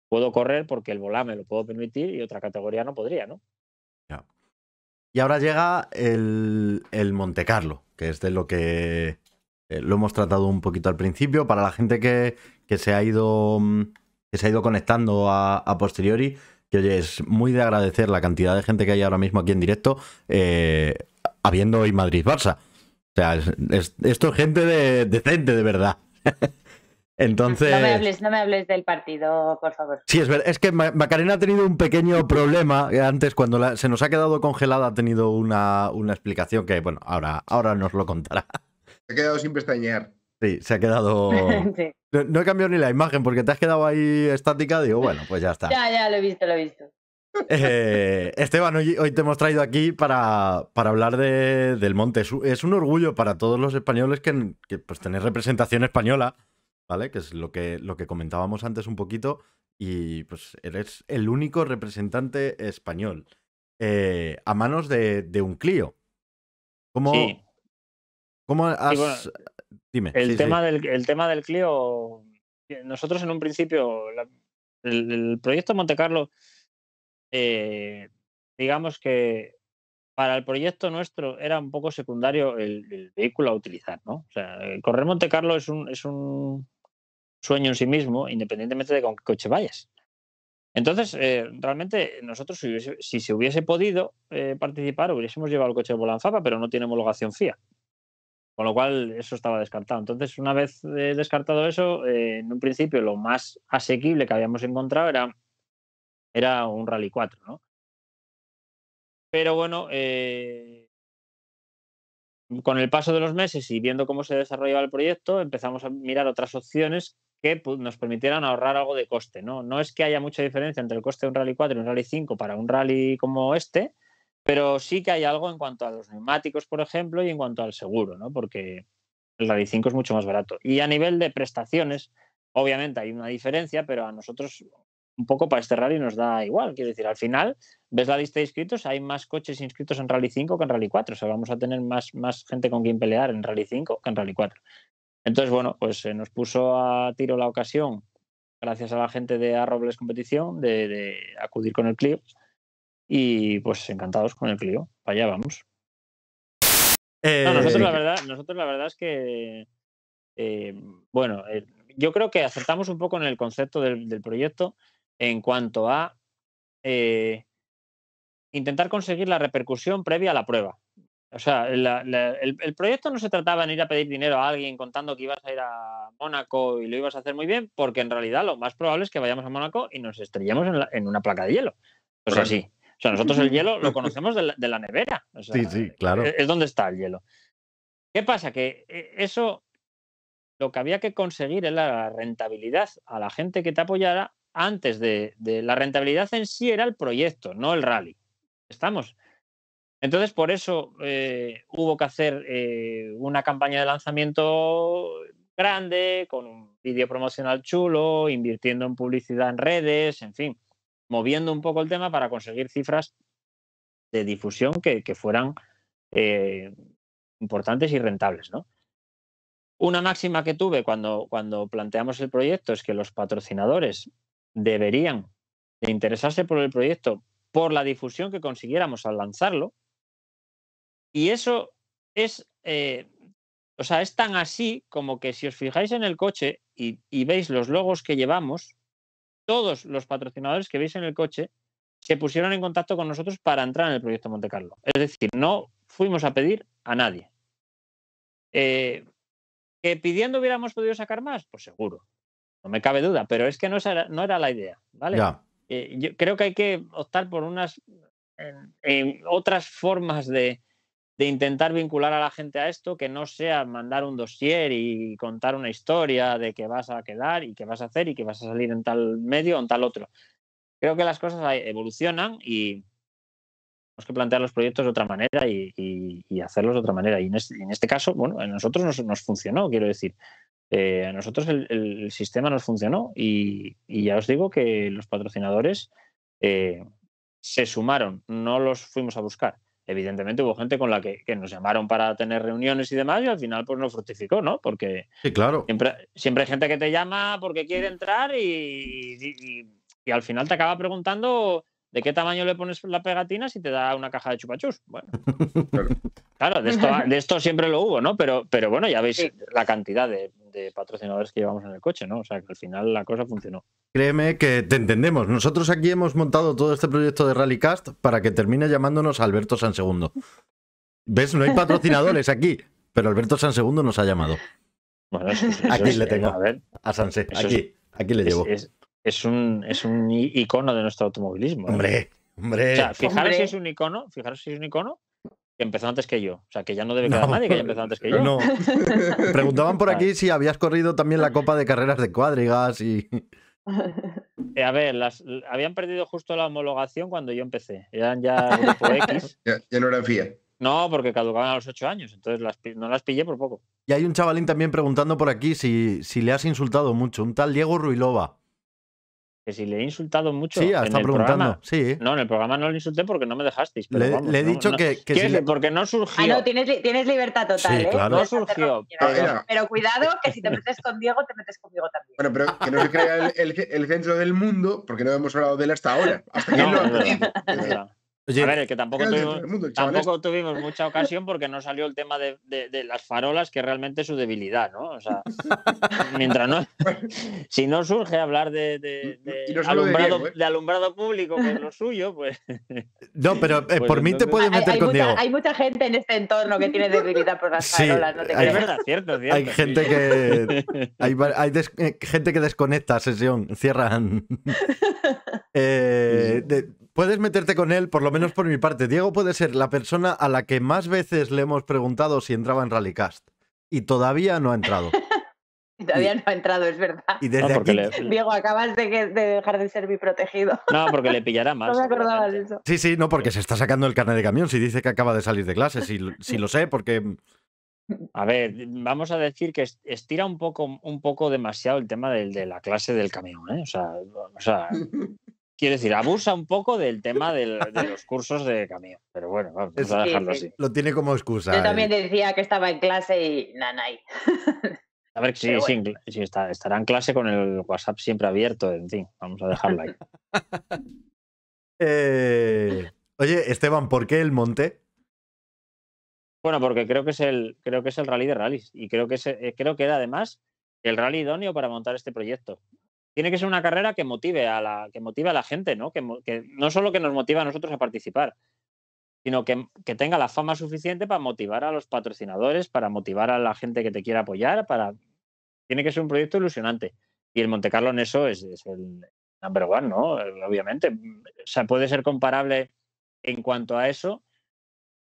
puedo correr porque el volán me lo puedo permitir y otra categoría no podría, ¿no? Y ahora llega el, el Monte Carlo, que es de lo que eh, lo hemos tratado un poquito al principio. Para la gente que, se ha ido mm, se ha ido conectando a posteriori, y oye, es muy de agradecer la cantidad de gente que hay ahora mismo aquí en directo, eh, habiendo hoy Madrid-Barça. O sea, esto es gente decente, de verdad. Entonces. No me, hables, no me hables del partido, por favor. Sí, es verdad. Es que Macarena ha tenido un pequeño problema. Eh, antes, cuando se nos ha quedado congelada, ha tenido una, explicación que, bueno, ahora, ahora nos lo contará. Se ha quedado sin pestañear. Sí, se ha quedado. No, he cambiado ni la imagen porque te has quedado ahí estática. Digo, bueno, pues ya está. ya, ya, lo he visto, lo he visto. Eh, Esteban, hoy, te hemos traído aquí para, para hablar de, del monte. Es, un orgullo para todos los españoles que, tenés pues, representación española, ¿vale? Que es lo que, lo que comentábamos antes un poquito. Y pues eres el único representante español eh, a manos de, de un Clio. ¿Cómo, ¿cómo has, el, tema, Del, tema del Clio, eh, nosotros en un principio, el, proyecto Monte Carlo, eh, digamos que para el proyecto nuestro era un poco secundario el, vehículo a utilizar, ¿no? Eh, correr Monte Carlo es un, es un sueño en sí mismo, independientemente de con qué coche vayas. Entonces, realmente nosotros, si, se hubiese podido participar, hubiésemos llevado el coche de Volanzapa, pero no tiene homologación FIA. Con lo cual, eso estaba descartado. Entonces, una vez eh, descartado eso, eh, en un principio lo más asequible que habíamos encontrado era, era un Rally 4, ¿no? Pero bueno, eh, con el paso de los meses y viendo cómo se desarrollaba el proyecto, empezamos a mirar otras opciones que pues, nos permitieran ahorrar algo de coste, ¿no? No es que haya mucha diferencia entre el coste de un Rally 4 y un Rally 5 para un rally como este, pero sí que hay algo en cuanto a los neumáticos, por ejemplo, y en cuanto al seguro, ¿no? Porque el Rally 5 es mucho más barato. Y a nivel de prestaciones, obviamente hay una diferencia, pero a nosotros un poco para este rally nos da igual. Quiero decir, al final ves la lista de inscritos, hay más coches inscritos en Rally 5 que en Rally 4. O sea, vamos a tener más, gente con quien pelear en Rally 5 que en Rally 4. Entonces, bueno, pues se eh, nos puso a tiro la ocasión, gracias a la gente de Arrobles Competición, de, de acudir con el Clio y pues encantados con el Clio. Para allá vamos. nosotros, la eh, verdad, nosotros la verdad es que, eh, bueno, eh, yo creo que acertamos un poco en el concepto del, proyecto en cuanto a intentar conseguir la repercusión previa a la prueba. O sea, el, proyecto no se trataba en ir a pedir dinero a alguien contando que ibas a ir a Mónaco y lo ibas a hacer muy bien, porque en realidad lo más probable es que vayamos a Mónaco y nos estrellemos en, una placa de hielo. Pues o sea, así. O sea, nosotros el hielo lo conocemos de la, nevera. sí, sí, eh, claro. Eh, es, donde está el hielo. ¿Qué pasa? Que eh, eso lo que había que conseguir era la rentabilidad a la gente que te apoyara antes de, la rentabilidad en sí era el proyecto, no el rally. ¿Estamos? Entonces, por eso hubo que hacer una campaña de lanzamiento grande, con un vídeo promocional chulo, invirtiendo en publicidad en redes, en fin moviendo un poco el tema para conseguir cifras de difusión que, fueran eh, importantes y rentables. ¿no? Una máxima que tuve cuando, cuando planteamos el proyecto es que los patrocinadores deberían interesarse por el proyecto por la difusión que consiguiéramos al lanzarlo. Y eso es, eh, o sea, es tan así como que si os fijáis en el coche y veis los logos que llevamos, todos los patrocinadores que veis en el coche se pusieron en contacto con nosotros para entrar en el proyecto Monte Carlo. Es decir, no fuimos a pedir a nadie. Eh, ¿Que pidiendo hubiéramos podido sacar más? Pues seguro, no me cabe duda, pero es que no, era, era la idea, ¿vale? Eh, yo creo que hay que optar por unas otras formas de, de intentar vincular a la gente a esto, que no sea mandar un dossier y contar una historia de que vas a quedar y que vas a hacer y que vas a salir en tal medio o en tal otro. Creo que las cosas evolucionan y tenemos que plantear los proyectos de otra manera y, hacerlos de otra manera. Y en este, caso, bueno, a nosotros nos, funcionó, quiero decir. Eh, a nosotros el, sistema nos funcionó y, ya os digo que los patrocinadores eh, se sumaron, no los fuimos a buscar evidentemente hubo gente con la que, nos llamaron para tener reuniones y demás y al final pues no fructificó, ¿no? Porque sí, claro. siempre, siempre hay gente que te llama porque quiere entrar y, al final te acaba preguntando de qué tamaño le pones la pegatina si te da una caja de chupachus. Bueno, claro, de esto, de esto siempre lo hubo, ¿no? Pero, pero bueno, ya veis la cantidad de patrocinadores que llevamos en el coche, ¿no? O sea, que al final la cosa funcionó. Créeme que te entendemos. Nosotros aquí hemos montado todo este proyecto de Rallycast para que termine llamándonos Alberto San Segundo. ¿Ves? No hay patrocinadores aquí, pero Alberto San Segundo nos ha llamado. Bueno, aquí le tengo. A, ver, Sanse, aquí, aquí le llevo. Es, un, es un icono de nuestro automovilismo. Hombre, hombre. O sea, fijaros si es un icono, fijaros si es un icono que empezó antes que yo. O sea, que ya no debe quedar no, nadie que haya empezado antes que yo. No. Preguntaban por aquí si habías corrido también la Copa de Carreras de Cuadrigas y. Eh, a ver, las, habían perdido justo la homologación cuando yo empecé. Eran ya grupo X. Ya, no eran FIA. No, porque caducaban a los ocho años, entonces no las pillé por poco. Y hay un chavalín también preguntando por aquí si, si le has insultado mucho, un tal Diego Ruilova que si le he insultado mucho. Sí, ah, está preguntando. Programa, sí. No, en el programa no le insulté porque no me dejasteis. le, he dicho que. que Porque no surgió. Ah, no, tienes, tienes libertad total. ¿eh? No surgió. Pero... cuidado, que si te metes con Diego, te metes conmigo también. Bueno, pero que no se crea el, el, centro del mundo, porque no hemos hablado de él hasta ahora. Hasta que no, a ver, que tampoco, tuvimos, tampoco tuvimos, mucha ocasión porque no salió el tema de, de, las farolas, que realmente es su debilidad, ¿no? O sea, mientras no. si no surge hablar de, alumbrado, Diego, ¿eh? alumbrado, público con lo suyo, pues. No, pero eh, pues por mí te puede meter hay, hay con mucha, Hay mucha gente en este entorno que tiene debilidad por las farolas, no te hay, verdad, cierto, cierto, Hay gente que. Hay, eh, gente que desconecta sesión, cierran. eh, Puedes meterte con él, por lo menos eh. por mi parte. Diego puede ser la persona a la que más veces le hemos preguntado si entraba en Rallycast. Y todavía no ha entrado. Todavía no ha entrado, es verdad. Diego, acabas de, dejar de ser mi protegido. No, porque le pillará más. No me acordaba de eso. Sí, sí, no, porque se está sacando el carnet de camión si dice que acaba de salir de clase. Si, si lo sé, porque... A ver, vamos a decir que estira un poco, un poco demasiado el tema de la clase del camión. ¿eh? O sea, o sea Quiero decir, abusa un poco del tema de los cursos de camión. pero bueno, vamos a dejarlo así. Lo tiene como excusa. Yo eh. también decía que estaba en clase y nanay. A ver, sí, sí, estará en clase con el WhatsApp siempre abierto, en fin, vamos a dejarlo ahí. Eh, oye, Esteban, ¿por qué el monte? Bueno, porque creo que es el, creo que es el rally de rallies y creo que, eh, creo que era además el rally idóneo para montar este proyecto tiene que ser una carrera que motive a la, que motive a la gente, ¿no? Que, no solo que nos motive a nosotros a participar, sino que, tenga la fama suficiente para motivar a los patrocinadores, para motivar a la gente que te quiera apoyar, para... Tiene que ser un proyecto ilusionante. Y el Monte Carlo en eso es, el number one, ¿no? Eh, obviamente. O puede ser comparable en cuanto a eso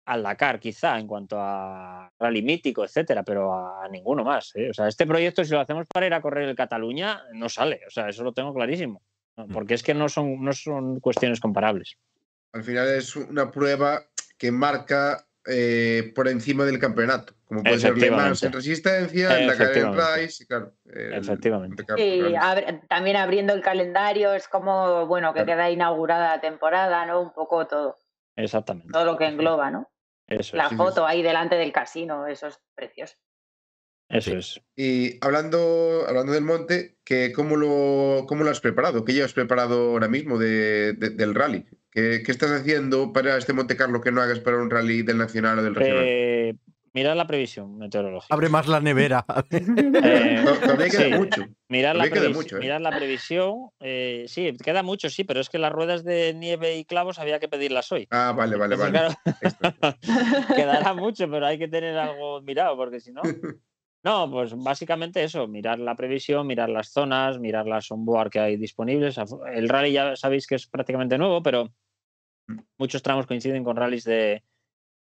al Dakar, quizá, en cuanto a rally mítico, etcétera, pero a ninguno más. ¿eh? O sea, este proyecto, si lo hacemos para ir a correr el Cataluña, no sale. O sea, eso lo tengo clarísimo. Mm. Porque es que no son, no son cuestiones comparables. Al final es una prueba que marca eh, por encima del campeonato, como puede ser en resistencia, en la en Price, claro. El, Efectivamente. también abriendo el calendario es como, bueno, que queda inaugurada la temporada, ¿no? Un poco todo. Exactamente. Todo lo que engloba, ¿no? la foto ahí delante del casino, esos precios Eso es. Y hablando, hablando del monte, que cómo, lo, ¿cómo lo has preparado? ¿Qué ya has preparado ahora mismo del rally? ¿Qué, ¿Qué, estás haciendo para este Monte Carlo que no hagas para un rally del Nacional o del Regional? Eh, Mirad la previsión meteorológica. Abre más la nevera. Mirar eh, queda mucho. ¿eh? la, previsión. Eh, sí, queda mucho, sí, pero es que las ruedas de nieve y clavos había que pedirlas hoy. Ah, vale, vale, vale. quedará mucho, pero hay que tener algo mirado, porque si no. No, pues básicamente eso, mirar la previsión, mirar las zonas, mirar las onboard que hay disponibles. El rally ya sabéis que es prácticamente nuevo, pero mm. muchos tramos coinciden con rallies de,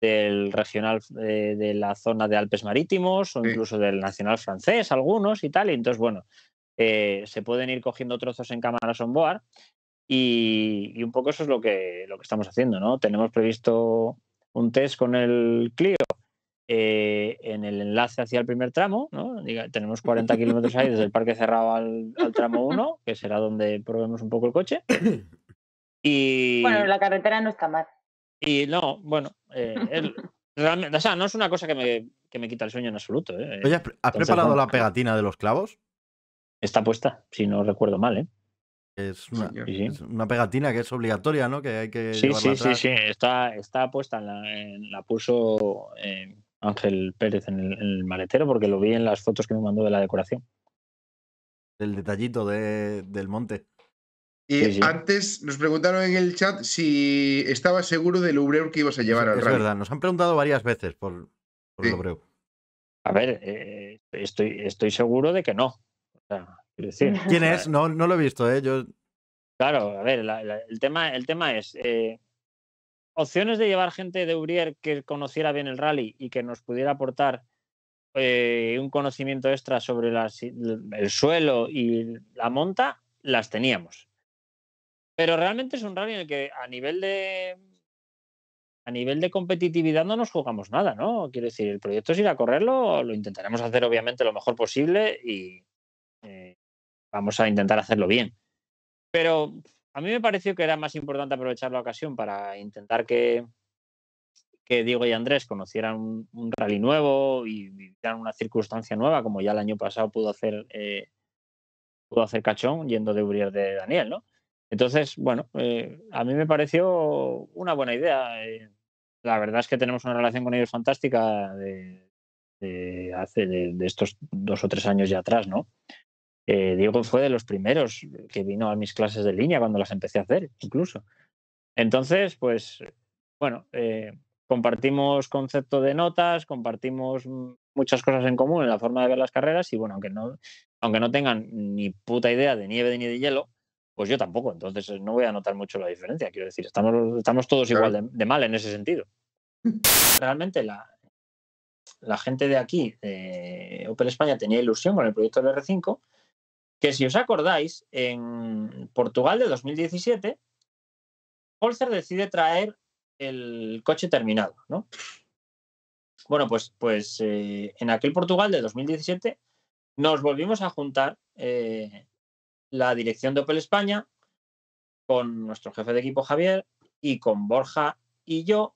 del regional eh, de la zona de Alpes Marítimos o incluso del nacional francés, algunos y tal. Y entonces, bueno, eh, se pueden ir cogiendo trozos en cámaras on board y, un poco eso es lo que, lo que estamos haciendo, ¿no? Tenemos previsto un test con el Clio eh, en el enlace hacia el primer tramo, tenemos 40 kilómetros ahí desde el parque cerrado al, tramo 1, que será donde probemos un poco el coche. Y... Bueno, la carretera no está mal. Y no, bueno, eh, realmente, no es una cosa que me, quita el sueño en absoluto. ¿eh? Oye, ¿has preparado la pegatina de los clavos? Está puesta, si no recuerdo mal, ¿eh? Es una, pegatina que es obligatoria, ¿no? Que hay que. Sí, sí, sí, sí. Está, está puesta en la, la puso eh, Ángel Pérez en el, maletero porque lo vi en las fotos que me mandó de la decoración. El detallito del monte. Y antes nos preguntaron en el chat si estabas seguro del Ubreu que ibas a llevar al rally. Es verdad, nos han preguntado varias veces por, el Ubreu. A ver, eh, estoy, estoy seguro de que no. ¿Quién es? No, no lo he visto, ¿eh? Claro, a ver, el, tema, el tema es eh, opciones de llevar gente de Ubreu que conociera bien el rally y que nos pudiera aportar eh, un conocimiento extra sobre el suelo y la monta, las teníamos pero realmente es un rally en el que a nivel de a nivel de competitividad no nos jugamos nada, ¿no? Quiero decir, el proyecto es ir a correrlo, lo intentaremos hacer obviamente lo mejor posible y eh, vamos a intentar hacerlo bien. Pero a mí me pareció que era más importante aprovechar la ocasión para intentar que, que Diego y Andrés conocieran un, rally nuevo y vivieran una circunstancia nueva, como ya el año pasado pudo hacer, eh, pudo hacer Cachón yendo de Uriel de Daniel, ¿no? Entonces, bueno, eh, a mí me pareció una buena idea. Eh, la verdad es que tenemos una relación con ellos fantástica de, hace de, estos dos o tres años ya atrás, ¿no? Eh, Diego fue de los primeros que vino a mis clases de línea cuando las empecé a hacer, incluso. Entonces, pues, bueno, compartimos concepto de notas, compartimos muchas cosas en común en la forma de ver las carreras y, bueno, aunque no, aunque no tengan ni puta idea de nieve ni de hielo, pues yo tampoco, entonces eh, no voy a notar mucho la diferencia. Quiero decir, estamos, todos igual de, mal en ese sentido. Realmente la, gente de aquí, de Opel España, tenía ilusión con el proyecto del R5, que si os acordáis, en Portugal de 2017, Holzer decide traer el coche terminado, ¿no? Bueno, pues, pues eh, en aquel Portugal de 2017 nos volvimos a juntar eh, la dirección de Opel España con nuestro jefe de equipo Javier y con Borja y yo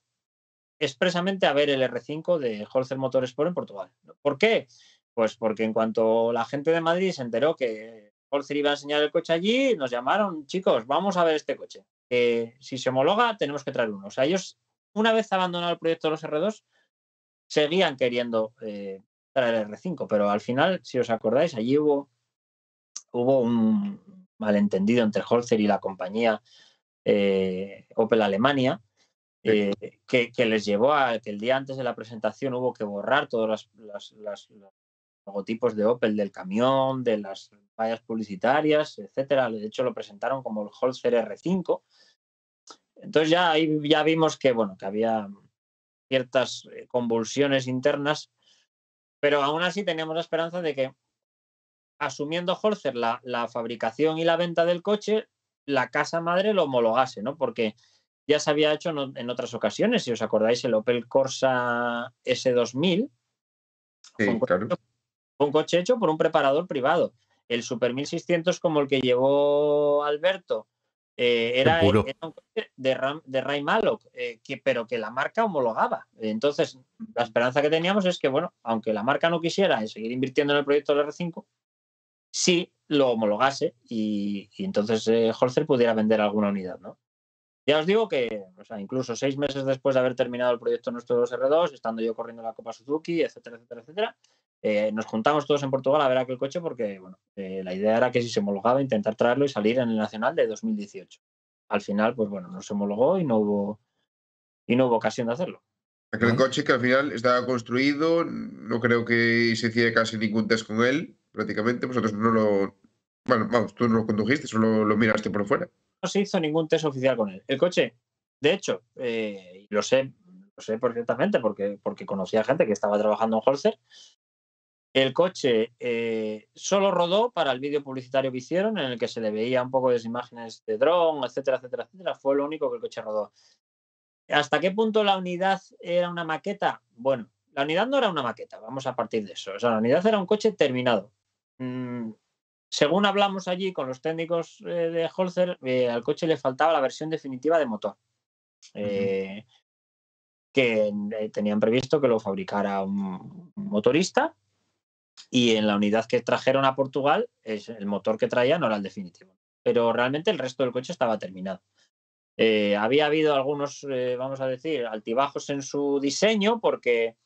expresamente a ver el R5 de Holzer Motorsport en Portugal. ¿Por qué? Pues porque en cuanto la gente de Madrid se enteró que Holzer iba a enseñar el coche allí, nos llamaron, chicos, vamos a ver este coche. si se homologa, tenemos que traer uno. O sea, ellos, una vez abandonado el proyecto de los R2, seguían queriendo eh, traer el R5, pero al final, si os acordáis, allí hubo hubo un malentendido entre Holzer y la compañía eh, Opel Alemania, eh, que, les llevó a que el día antes de la presentación hubo que borrar todos los, logotipos de Opel del camión, de las vallas publicitarias, etcétera. De hecho, lo presentaron como el Holzer R5. Entonces ya ahí ya vimos que bueno, que había ciertas eh, convulsiones internas, pero aún así teníamos la esperanza de que asumiendo Holzer la, fabricación y la venta del coche, la casa madre lo homologase, ¿no? Porque ya se había hecho en otras ocasiones, si os acordáis, el Opel Corsa S2000. un coche, hecho por un preparador privado. El Super 1600, como el que llevó Alberto, eh, era, un coche de, Ray Maloc, eh, pero que la marca homologaba. Entonces, la esperanza que teníamos es que, bueno, aunque la marca no quisiera seguir invirtiendo en el proyecto del R5, si lo homologase y, entonces eh, pudiera vender alguna unidad, ¿no? Ya os digo que, incluso seis meses después de haber terminado el proyecto nuestro de R2, estando yo corriendo la Copa Suzuki, etcétera, etcétera, etcétera, eh, nos juntamos todos en Portugal a ver aquel coche porque, eh, la idea era que si se homologaba intentar traerlo y salir en el Nacional de 2018. Al final, pues bueno, no se homologó y no hubo, y no hubo ocasión de hacerlo. Aquel coche que al final estaba construido, no creo que se hiciera casi ningún test con él, prácticamente. Vosotros pues, no lo. Bueno, vamos, tú no lo condujiste, solo lo miraste por fuera. No se hizo ningún test oficial con él. El coche, de hecho, eh, lo sé, lo sé perfectamente porque, porque conocía gente que estaba trabajando en Holzer El coche eh, solo rodó para el vídeo publicitario que hicieron, en el que se le veía un poco de imágenes de dron, etcétera, etcétera, etcétera. Fue lo único que el coche rodó. ¿Hasta qué punto la unidad era una maqueta? Bueno, la unidad no era una maqueta, vamos a partir de eso. O sea, la unidad era un coche terminado. Mm, según hablamos allí con los técnicos eh, de Holzer, eh, al coche le faltaba la versión definitiva de motor. Eh, que tenían previsto que lo fabricara un, motorista y en la unidad que trajeron a Portugal, es, el motor que traía no era el definitivo. Pero realmente el resto del coche estaba terminado. había habido algunos, vamos a decir, altibajos en su diseño porque,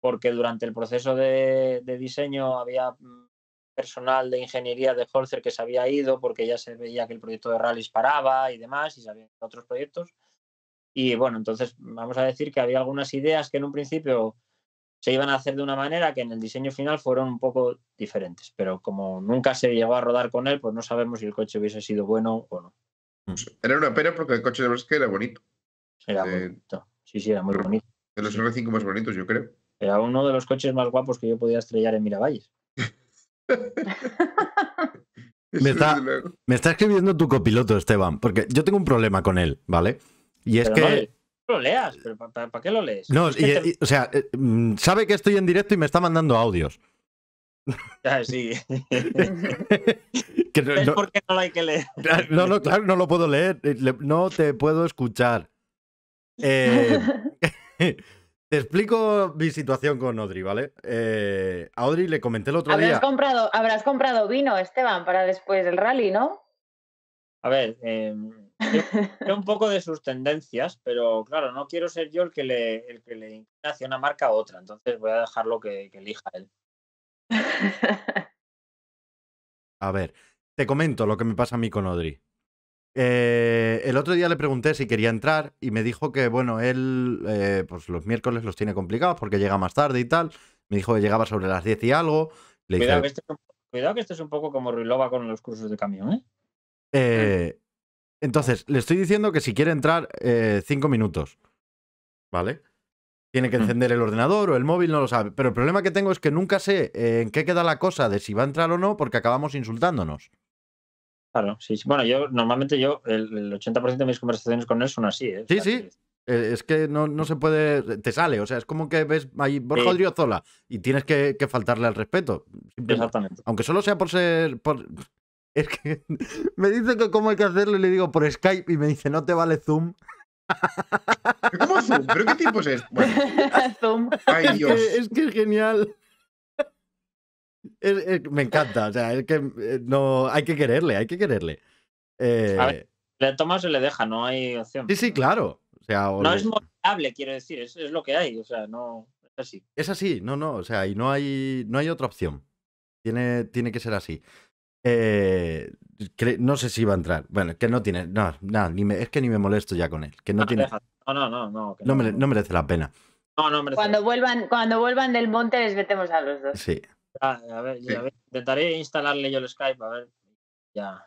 porque durante el proceso de diseño había mm, personal de ingeniería de Holzer que se había ido porque ya se veía que el proyecto de Rallys paraba y demás y se otros proyectos. Y bueno, entonces vamos a decir que había algunas ideas que en un principio se iban a hacer de una manera que en el diseño final fueron un poco diferentes, pero como nunca se llegó a rodar con él, pues no sabemos si el coche hubiese sido bueno o no. Era una pena porque el coche de que era bonito. Era eh, bonito. Sí, sí, era muy bonito. De los R5 más bonitos, yo creo. Era uno de los coches más guapos que yo podía estrellar en Miravalles. me, está, escribiendo tu copiloto, Esteban, porque yo tengo un problema con él, ¿vale? Y es que. No lo leas, pero ¿para, qué lo lees? No, este o sea, eh, mm, sabe que estoy en directo y me está mandando audios. Ah, sí. no, es porque no lo hay que leer. No, no, claro, no lo puedo leer. Eh, no te puedo escuchar. Eh, te explico mi situación con Audrey, ¿vale? a eh, Audrey le comenté el otro día. Comprado, Habrás comprado vino, Esteban, para después del rally, ¿no? A ver, em, yo, un poco de sus tendencias, pero claro, no quiero ser yo el que le, el que le inclina hacia una marca a otra, entonces voy a dejarlo que, que elija él. A ver, te comento lo que me pasa a mí con Audrey. Eh, el otro día le pregunté si quería entrar y me dijo que, bueno, él eh, pues los miércoles los tiene complicados porque llega más tarde y tal. Me dijo que llegaba sobre las 10 y algo. Le cuidado, que este, es un poco como Ruilova con los cursos de camión, ¿eh? ¿eh? entonces, le estoy diciendo que si quiere entrar 5 minutos, ¿vale? Tiene que mm. encender el ordenador o el móvil, no lo sabe. Pero el problema que tengo es que nunca sé en qué queda la cosa de si va a entrar o no porque acabamos insultándonos. Claro, sí, sí. Bueno, yo normalmente yo, el, 80% de mis conversaciones con él son así. ¿eh? Sí, sí. Eh, es que no, se puede, te sale, o sea, es como que ves ahí Borja Odriozola y tienes que, faltarle al respeto. Exactamente. Aunque solo sea por ser, Es que me dice que cómo hay que hacerlo y le digo por Skype y me dice, no te vale Zoom. ¿Cómo Zoom? ¿Pero qué tipo es Bueno. Zoom. Ay, Dios. que, es que es genial me encanta, o sea, es que eh, no, hay que quererle, hay que quererle. Eh... A ver, eh, le toma o se le deja, no hay opción. Sí, sí, claro. O sea, no es moldeable, quiero decir, es, lo que hay, o sea, no es así. Es así, no, no, o sea, y no hay, no hay otra opción. Tiene, tiene que ser así. Eh, no sé si va a entrar. Bueno, que no tiene. No, nada, es que ni me molesto ya con él. Que no, tiene. No, no, no. No, no, merece la pena. No, no merece cuando, Vuelvan, cuando vuelvan del monte les metemos a los dos. Sí ver, intentaré instalarle yo el Skype, a ver. Ya.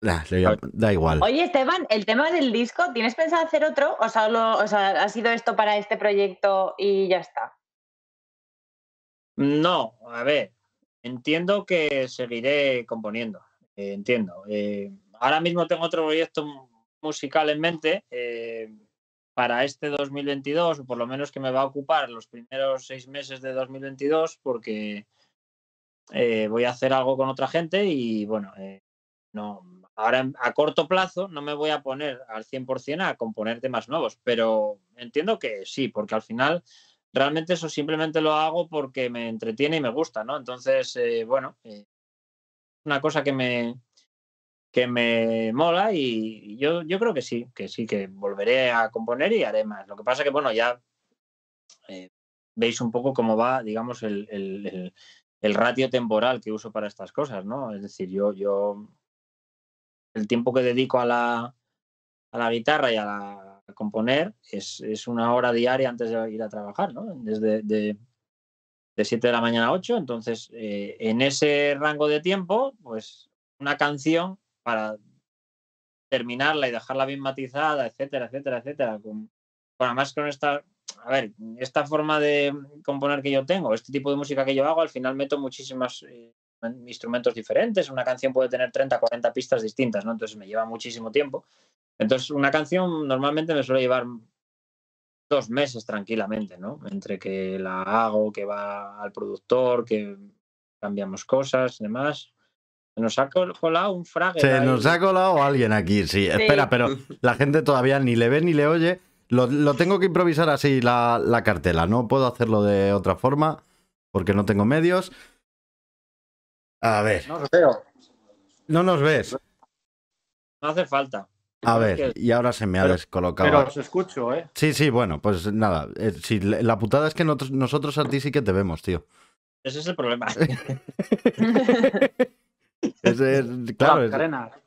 da igual. Oye, Esteban, el tema del disco, ¿tienes pensado hacer otro? ¿O, sea, ha sido esto para este proyecto y ya está? No, a ver, entiendo que seguiré componiendo, eh, entiendo. Eh, ahora mismo tengo otro proyecto musical en mente eh, para este 2022, o por lo menos que me va a ocupar los primeros seis meses de 2022, porque eh, voy a hacer algo con otra gente y bueno, eh, no, ahora a corto plazo no me voy a poner al 100% a componer temas nuevos, pero entiendo que sí, porque al final realmente eso simplemente lo hago porque me entretiene y me gusta, ¿no? Entonces, eh, bueno, eh, una cosa que me, que me mola y yo, yo creo que sí, que sí, que volveré a componer y haré más. Lo que pasa que, bueno, ya veis un poco cómo va, digamos, el, el ratio temporal que uso para estas cosas, ¿no? Es decir, yo, yo el tiempo que dedico a la, a la guitarra y a, la, componer es, es, una hora diaria antes de ir a trabajar, ¿no? Desde de, de 7 de la mañana a 8, entonces eh, en ese rango de tiempo, pues una canción para terminarla y dejarla bien matizada, etcétera, etcétera, etcétera, con, con además con esta a ver, esta forma de componer que yo tengo, este tipo de música que yo hago, al final meto muchísimos eh, instrumentos diferentes. Una canción puede tener 30, 40 pistas distintas, ¿no? Entonces me lleva muchísimo tiempo. Entonces, una canción normalmente me suele llevar dos meses tranquilamente, ¿no? Entre que la hago, que va al productor, que cambiamos cosas, demás. Se nos ha colado un frague. Se nos ha colado alguien aquí, sí. Espera, pero la gente todavía ni le ve ni le oye lo, tengo que improvisar así la, la, cartela, no puedo hacerlo de otra forma porque no tengo medios. A ver. No veo. No nos ves. No hace falta. A ver, y ahora se me ha descolocado. Pero os escucho, ¿eh? Sí, sí, bueno, pues nada. Eh, si, la putada es que nosotros, nosotros a ti sí que te vemos, tío. Ese es el problema. claro, Hola,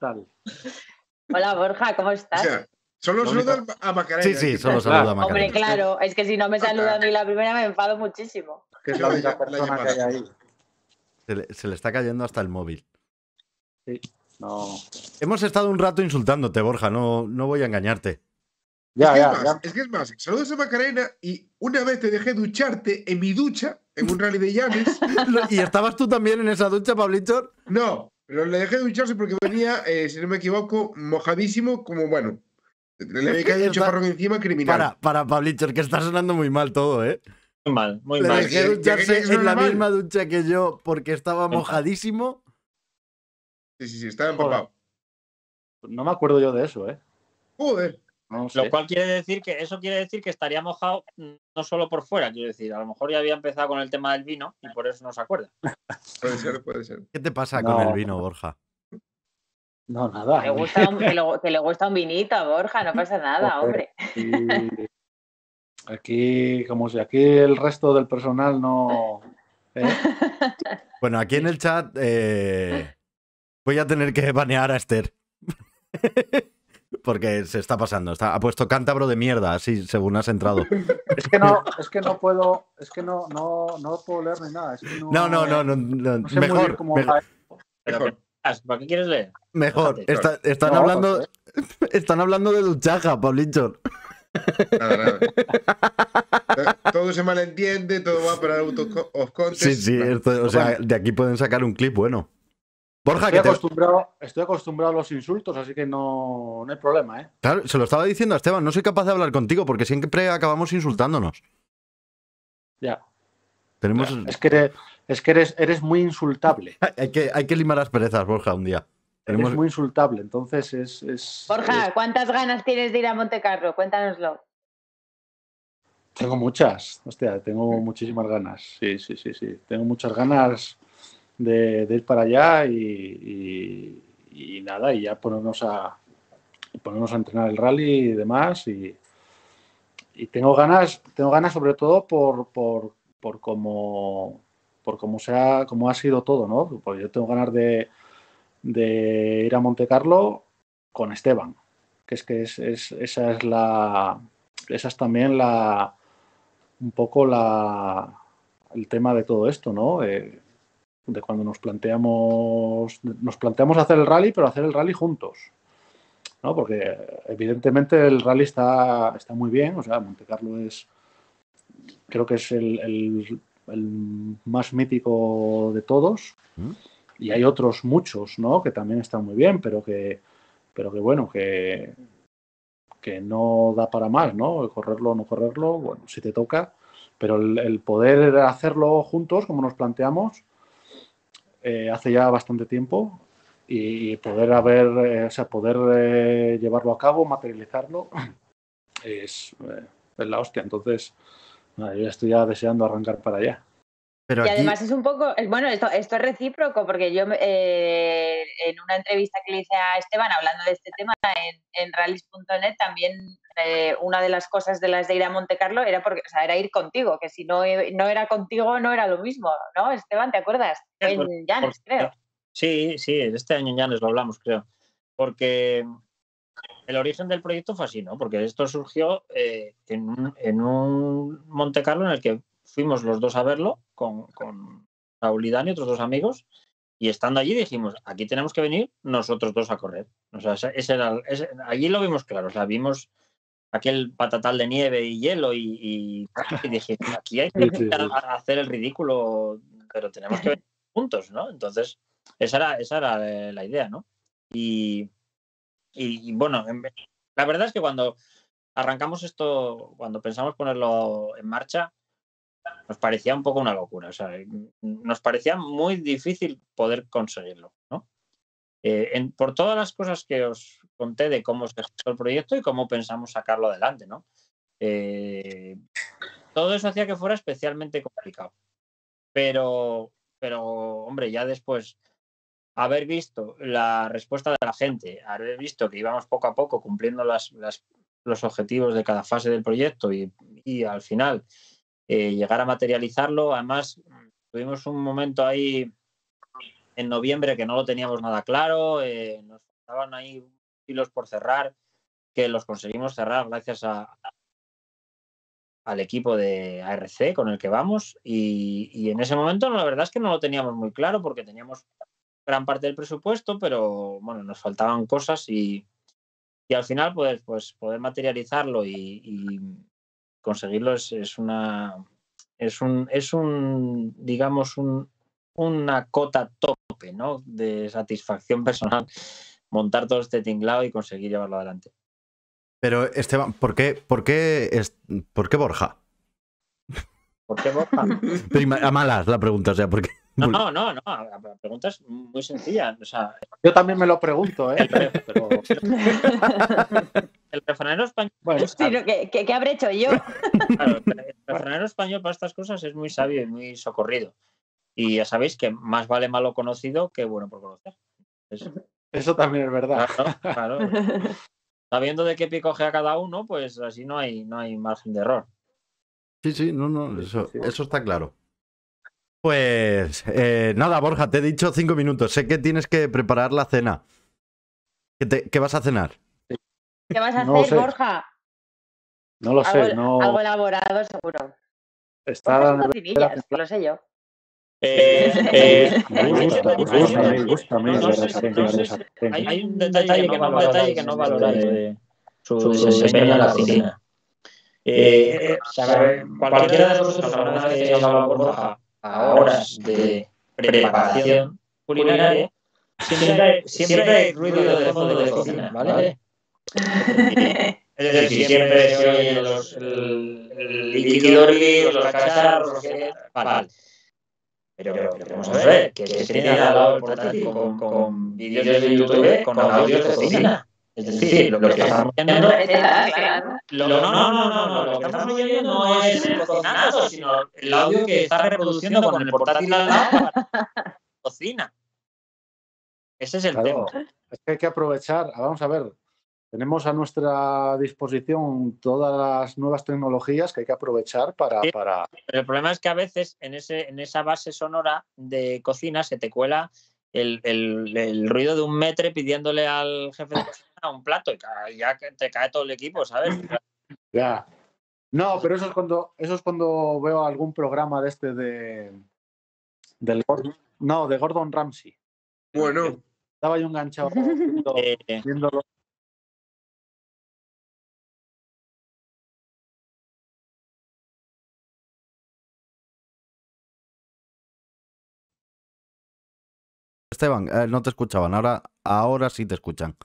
Hola, Borja, ¿cómo estás? Solo saluda a Macarena. Sí, sí, solo saluda a Macarena. Hombre, claro, es que si no me saluda ni la primera me enfado muchísimo. Que ahí. Se le, está cayendo hasta el móvil. Sí, no. Hemos estado un rato insultándote, Borja, no, no voy a engañarte. Ya, ya, es, ya. que es más, saludos a Macarena y una vez te dejé ducharte en mi ducha, en un rally de llaves. ¿Y estabas tú también en esa ducha, Pablito? No, pero le dejé ducharse porque venía, eh, si no me equivoco, mojadísimo, como bueno, le encima criminal. Para, para, es que está sonando muy mal todo, ¿eh? Muy mal, muy Le dejé ducharse en la misma ducha que yo porque estaba mojadísimo. Sí, sí, sí, estaba empapado. Pues no me acuerdo yo de eso, ¿eh? Joder. Lo cual quiere decir que eso quiere decir que estaría mojado mm, no solo por fuera, quiero decir, a lo mejor ya había empezado con el tema del vino y por eso no se acuerda. Puede ser, puede ser. ¿Qué te pasa con el vino, Borja? No, nada. Que le, gusta un, le vinito a Borja, no pasa nada, hombre. Aquí, como si aquí el resto del personal no. ¿eh? Bueno, aquí en el chat eh, voy a tener que banear a Esther. Porque se está pasando. ha puesto cántabro de mierda, así según has entrado. Es que no, es que no puedo, es que no, no, puedo leer ni nada. no, no, no, no, mejor. mejor. Ah, ¿Para qué quieres leer? Mejor. están, hablando, pues, están hablando de Duchaja, Paulinho eh, Todo se malentiende, todo va para autoscontes. Sí, sí, o sea, de aquí pueden sacar un clip bueno. Borja, estoy, que acostumbrado, estoy acostumbrado a los insultos, así que no, no hay problema, ¿eh? Claro, se lo estaba diciendo a Esteban, no soy capaz de hablar contigo porque siempre acabamos insultándonos. Ya es que, eres, eres, eres muy insultable. hay, que, hay que limar las perezas, Borja, un día. Tenemos... Es muy insultable, entonces es... Borja, ¿cuántas ganas tienes de ir a Monte Carlo? Cuéntanoslo. Tengo muchas, hostia, tengo muchísimas ganas. Sí, sí, sí, sí. Tengo muchas ganas de, ir para allá y, nada, y ya ponernos a ponernos a entrenar el rally y demás. Y, tengo ganas, tengo ganas sobre todo por por cómo, por sea, cómo ha sido todo, ¿no? porque yo tengo ganas de, ir a Monte Carlo con Esteban, que es que es, esa es la, esa también la, un poco la, el tema de todo esto, ¿no? Eh, de cuando nos planteamos, nos planteamos hacer el rally, pero hacer el rally juntos. ¿no? Porque evidentemente el rally está, está muy bien, o sea, Monte Carlo es, creo que es el, el, más mítico de todos. Mm. Y hay otros muchos, ¿no? Que también están muy bien, pero que, pero que bueno, que, que no da para más, ¿no? Correrlo o no correrlo, bueno, si te toca. Pero el, poder hacerlo juntos, como nos planteamos, eh, hace ya bastante tiempo, y poder haber, eh, poder eh, llevarlo a cabo, materializarlo, es, es, la hostia. Entonces, yo ya estoy ya deseando arrancar para allá. y además es un poco, bueno, esto, esto es recíproco, porque yo eh, en una entrevista que le hice a Esteban hablando de este tema en, rallies.net, también eh, una de las cosas de las de ir a Monte Carlo era porque, o era ir contigo, que si no, no era contigo no era lo mismo, ¿no? Esteban, ¿te acuerdas? En Llanes, creo. Sí, sí, este año en Llanes lo hablamos, creo. Porque el origen del proyecto fue así, ¿no? Porque esto surgió eh, en, un, en, Monte Carlo en el que fuimos los dos a verlo con, con y otros dos amigos, y estando allí dijimos, aquí tenemos que venir nosotros dos a correr. O sea, ese era, allí lo vimos claro, o sea, vimos aquel patatal de nieve y hielo y, y, dije, aquí hay que hacer el ridículo, pero tenemos que venir juntos, ¿no? Entonces, esa era, esa era eh, la idea, ¿no? Y, y bueno, la verdad es que cuando arrancamos esto, cuando pensamos ponerlo en marcha, nos parecía un poco una locura. O sea, nos parecía muy difícil poder conseguirlo, eh, por todas las cosas que os conté de cómo se hizo el proyecto y cómo pensamos sacarlo adelante, ¿no? Eh, todo eso hacía que fuera especialmente complicado. Pero, pero hombre, ya después haber visto la respuesta de la gente, haber visto que íbamos poco a poco cumpliendo las, los objetivos de cada fase del proyecto y, al final eh, llegar a materializarlo, además tuvimos un momento ahí en noviembre que no lo teníamos nada claro, eh, nos faltaban ahí hilos por cerrar, que los conseguimos cerrar gracias a, al equipo de ARC con el que vamos y, en ese momento la verdad es que no lo teníamos muy claro porque teníamos gran parte del presupuesto, pero bueno, nos faltaban cosas y, al final poder, pues, pues, poder materializarlo y, conseguirlo es, una es un es un digamos un, una cota tope ¿no? de satisfacción personal montar todo este tinglado y conseguir llevarlo adelante. Pero Esteban, ¿por qué, por qué, es, ¿por qué Borja? ¿Por qué a malas la pregunta, o sea, porque No, no, no, la pregunta es muy sencilla. Yo también me lo pregunto, ¿eh? el refranero español. Bueno, ¿qué, habré hecho yo? el refranero español para estas cosas es muy sabio y muy socorrido. Y ya sabéis que más vale malo conocido que bueno por conocer. Eso, también es verdad. Sabiendo de qué a cada uno, pues así no hay, no hay margen de error. Sí, sí, no, no, eso, eso está claro. Pues eh, nada, Borja, te he dicho cinco minutos. Sé que tienes que preparar la cena. ¿Qué, qué vas a cenar? ¿Qué vas a hacer, Borja? No lo sé, no. Algo elaborado, seguro. Está. No lo sé yo. Eh, eh, hay un detalle que no, detalle que no eh, Su, desempeño en la cocina. Eh, eh cualquiera de vosotros, alguna vez que hayáis hablado con Borja a horas de preparación culinaria, siempre, siempre hay ruido de fondo de cocina, ¿vale? Es decir, siempre se oyen los, el, el los cacharros, los que... Vale. Pero, pero, vamos a ver, que, que tiene al lado el portátil con, con vídeos de YouTube, con audios de cocina. Es decir, lo que estamos viendo no, no, no, no, estamos es el cocinazo, sino el audio que está reproduciendo con el portátil al lado la cocina. Ese es el tema. Es que hay que aprovechar, ah, vamos a ver, tenemos a nuestra disposición todas las nuevas tecnologías que hay que aprovechar para... para... el problema es que a veces en, ese, en esa base sonora de cocina se te cuela el, el, el ruido de un metre pidiéndole al jefe de cocina un plato y ya te cae todo el equipo, ¿sabes? ya. No, pero eso es cuando eso es cuando veo algún programa de este de del no, de Gordon Ramsay. Bueno. Estaba yo enganchado eh. Esteban, eh, no te escuchaban. Ahora, ahora sí te escuchan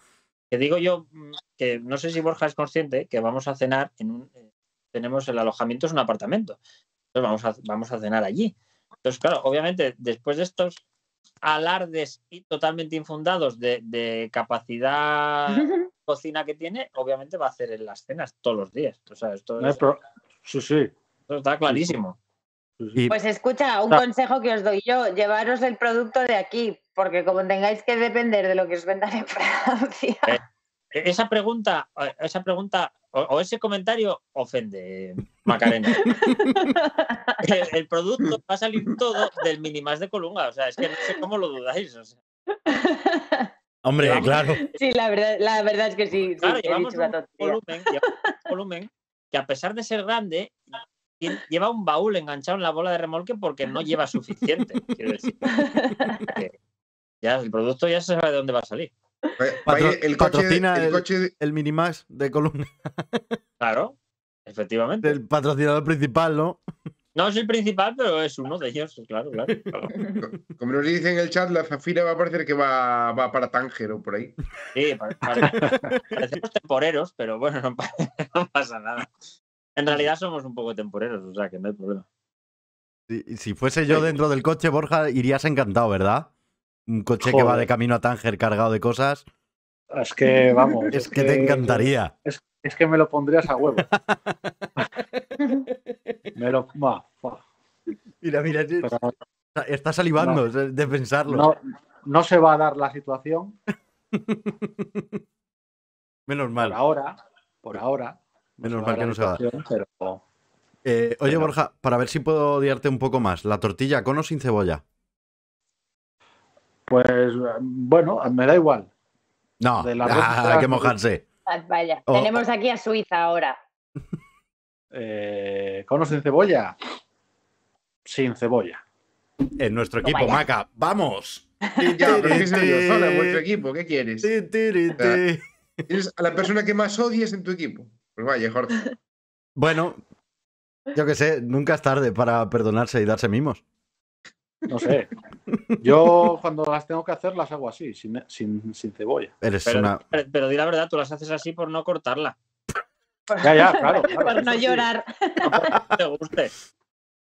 que digo yo mm, que no sé si Borja es consciente que vamos a cenar en un eh, tenemos el alojamiento es un apartamento. Entonces vamos a, vamos a cenar allí. Entonces, claro, obviamente, después de estos alardes y totalmente infundados de, capacidad cocina que tiene, obviamente va a hacer en las cenas todos los días. O sea, esto es, Esto está clarísimo. Pues escucha, un consejo que os doy yo, llevaros el producto de aquí, porque como tengáis que depender de lo que os vendan en Francia. Eh, esa pregunta, eh, esa pregunta o, ese comentario ofende, Macarena. el, producto va a salir todo del minimas de Colunga, o sea, es que no sé cómo lo dudáis. Hombre, claro. Sí, la verdad, es que sí. Claro, un volumen que a pesar de ser grande, lleva un baúl enganchado en la bola de remolque porque no lleva suficiente. ya, el producto ya se sabe de dónde va a salir. el coche, el, coche de... el Minimax de columna. Claro, efectivamente. El patrocinador principal, ¿no? No es el principal, pero es uno de ellos, claro, claro. Como nos dicen en el chat, la Zafira va a parecer que va, para Tánger o por ahí. Sí, para, parecemos temporeros, pero bueno, no pasa nada. En realidad somos un poco temporeros, o sea que no hay problema. Si, fuese yo dentro pues del coche, Borja, irías encantado, ¿verdad? Un coche que va de camino a Tánger cargado de cosas. Es que, vamos. es, que, te encantaría. Es, que me lo pondrías a huevo. me lo. Mira, mira, está, salivando de pensarlo. No, no se va a dar la situación. Menos mal. Por ahora, por ahora. Menos mal que no se va. Eh, oye, Borja, para ver si puedo odiarte un poco más, ¿la tortilla con o sin cebolla? Pues bueno, me da igual. No, hay ah, que mojarse. Ah, vaya, oh. tenemos aquí a Suiza ahora. Eh, ¿Con o sin cebolla? Sin cebolla. En nuestro equipo, Maca, ¡vamos! Ya, pero en vuestro equipo, ¿qué quieres? Eres a la persona que más odies en tu equipo. Jorge. Bueno, yo que sé, nunca es tarde para perdonarse y darse mimos. No sé. Yo cuando las tengo que hacer las hago así, sin, sin, cebolla. pero, di la verdad, tú las haces así por no cortarla. Ya, ya, claro. por no llorar.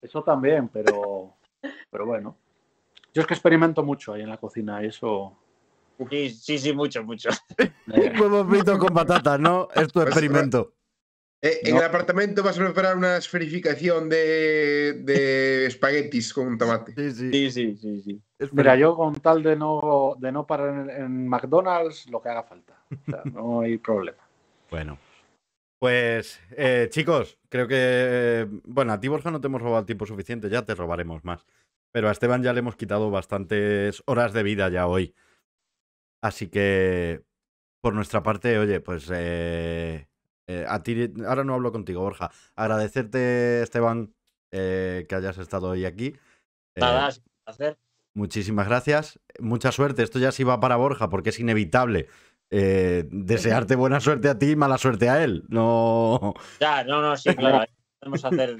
Eso también, pero, pero bueno. Yo es que experimento mucho ahí en la cocina eso. Sí, sí, sí, mucho, mucho. Huevo frito con patatas, ¿no? Es tu pues, experimento. Eh, en el apartamento vas a preparar una esferificación de, espaguetis con tomate. Sí, sí, sí. Mira, yo con tal de no, de no parar en, McDonald's, lo que haga falta. O sea, no hay problema. Bueno. Pues, eh, chicos, creo que. Eh, bueno, a ti, Borja, no te hemos robado el tiempo suficiente, ya te robaremos más. Pero a Esteban ya le hemos quitado bastantes horas de vida ya hoy. Así que, por nuestra parte, oye, pues. Eh, ahora no hablo contigo, Borja. Agradecerte, Esteban, eh, que hayas estado hoy aquí. Eh, muchísimas gracias. Mucha suerte. Esto ya sí va para Borja, porque es inevitable. desearte buena suerte a ti y mala suerte a él. No. Ya, no, no, sí, claro. Podemos hacer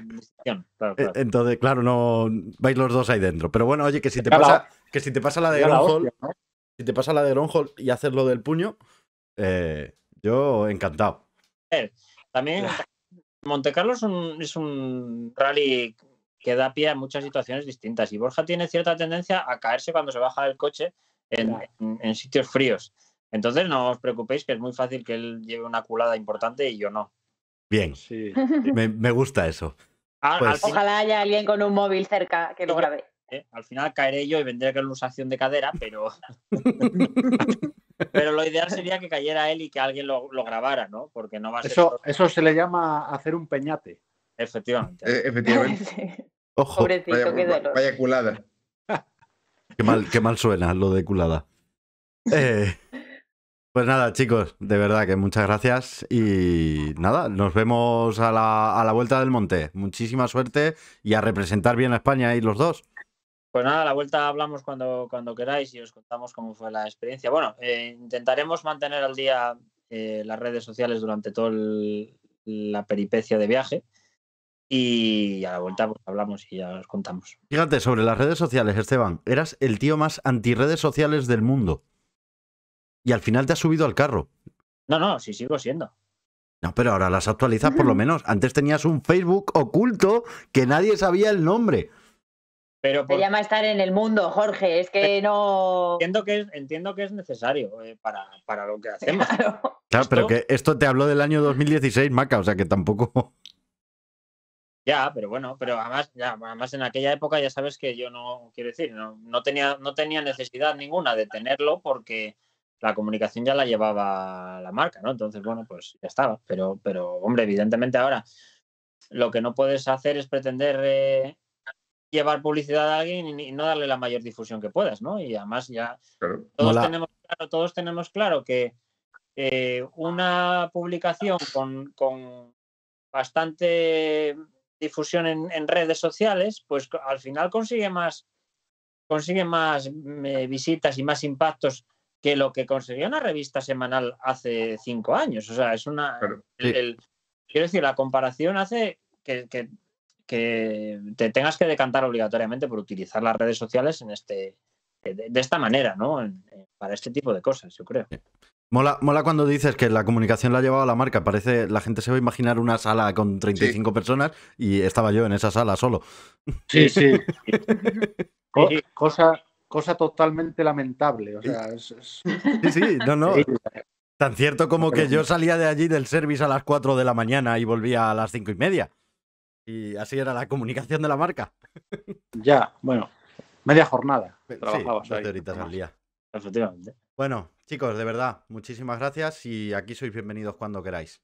Entonces, claro, no vais los dos ahí dentro. Pero bueno, oye, que si te pasa, la... que si te pasa la de Gronhold, si te pasa la de y haces lo del puño, yo encantado. También Montecarlo es un, es un rally que da pie a muchas situaciones distintas y Borja tiene cierta tendencia a caerse cuando se baja del coche en, sitios fríos. Entonces no os preocupéis que es muy fácil que él lleve una culada importante y yo no. Bien, me, gusta eso. Pues Ojalá haya alguien con un móvil cerca que lo grabe. Eh, al final caeré yo y vendré con acción de cadera, pero... Pero lo ideal sería que cayera él y que alguien lo, grabara, ¿no? Porque no va a ser Eso, eso se le llama hacer un peñate. Efectivamente. Eh, efectivamente. Ojo, vaya, Vaya culada. Qué mal, qué mal suena lo de culada. Eh, pues nada, chicos, de verdad que muchas gracias y nada, nos vemos a la vuelta del monte. Muchísima suerte y a representar bien a España ahí los dos. Pues nada, a la vuelta hablamos cuando, cuando queráis y os contamos cómo fue la experiencia. Bueno, eh, intentaremos mantener al día eh, las redes sociales durante toda la peripecia de viaje y a la vuelta pues, hablamos y ya os contamos. Fíjate, sobre las redes sociales, Esteban, eras el tío más anti sociales del mundo y al final te has subido al carro. No, no, sí sigo siendo. No, pero ahora las actualizas por lo menos. Antes tenías un Facebook oculto que nadie sabía el nombre. Pero Se llama estar en el mundo, Jorge, es que no... Entiendo que es, entiendo que es necesario eh, para, para, lo que hacemos. Claro, pero que esto te habló del año 2016, Maca, o sea que tampoco... Ya, pero bueno, pero además, ya, además en aquella época ya sabes que yo no, quiero decir, no, no, tenía, no tenía necesidad ninguna de tenerlo porque la comunicación ya la llevaba la marca, ¿no? Entonces, bueno, pues ya estaba. Pero, pero hombre, evidentemente ahora lo que no puedes hacer es pretender... Eh, llevar publicidad a alguien y, no darle la mayor difusión que puedas, ¿no? Y además ya todos, tenemos claro, que eh, una publicación con, con bastante difusión en, redes sociales, pues al final consigue más, consigue más visitas y más impactos que lo que conseguía una revista semanal hace cinco años. O sea, es una... quiero decir, la comparación hace que que te tengas que decantar obligatoriamente por utilizar las redes sociales en este, eh, de, esta manera, ¿no? para este tipo de cosas, yo creo. Mola, mola cuando dices que la comunicación la ha llevado la marca. Parece, la gente se va a imaginar una sala con 35 personas y estaba yo en esa sala solo. Sí, sí. cosa, cosa totalmente lamentable. Sí, sí, no, no. Tan cierto como que yo salía de allí del service a las 4 de la mañana y volvía a las 5 y media. Y así era la comunicación de la marca. Ya, bueno, media jornada. Trabajabas horitas al día. Efectivamente. Bueno, chicos, de verdad, muchísimas gracias y aquí sois bienvenidos cuando queráis.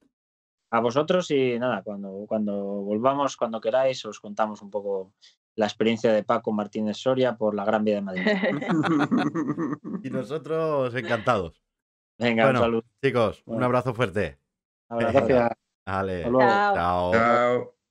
A vosotros y nada, cuando, cuando volvamos, cuando queráis, os contamos un poco la experiencia de Paco Martínez Soria por la Gran Vía de Madrid. y nosotros encantados. Venga, un saludo. Chicos, un abrazo fuerte. Gracias. Vale. Chao. Chao. Chao.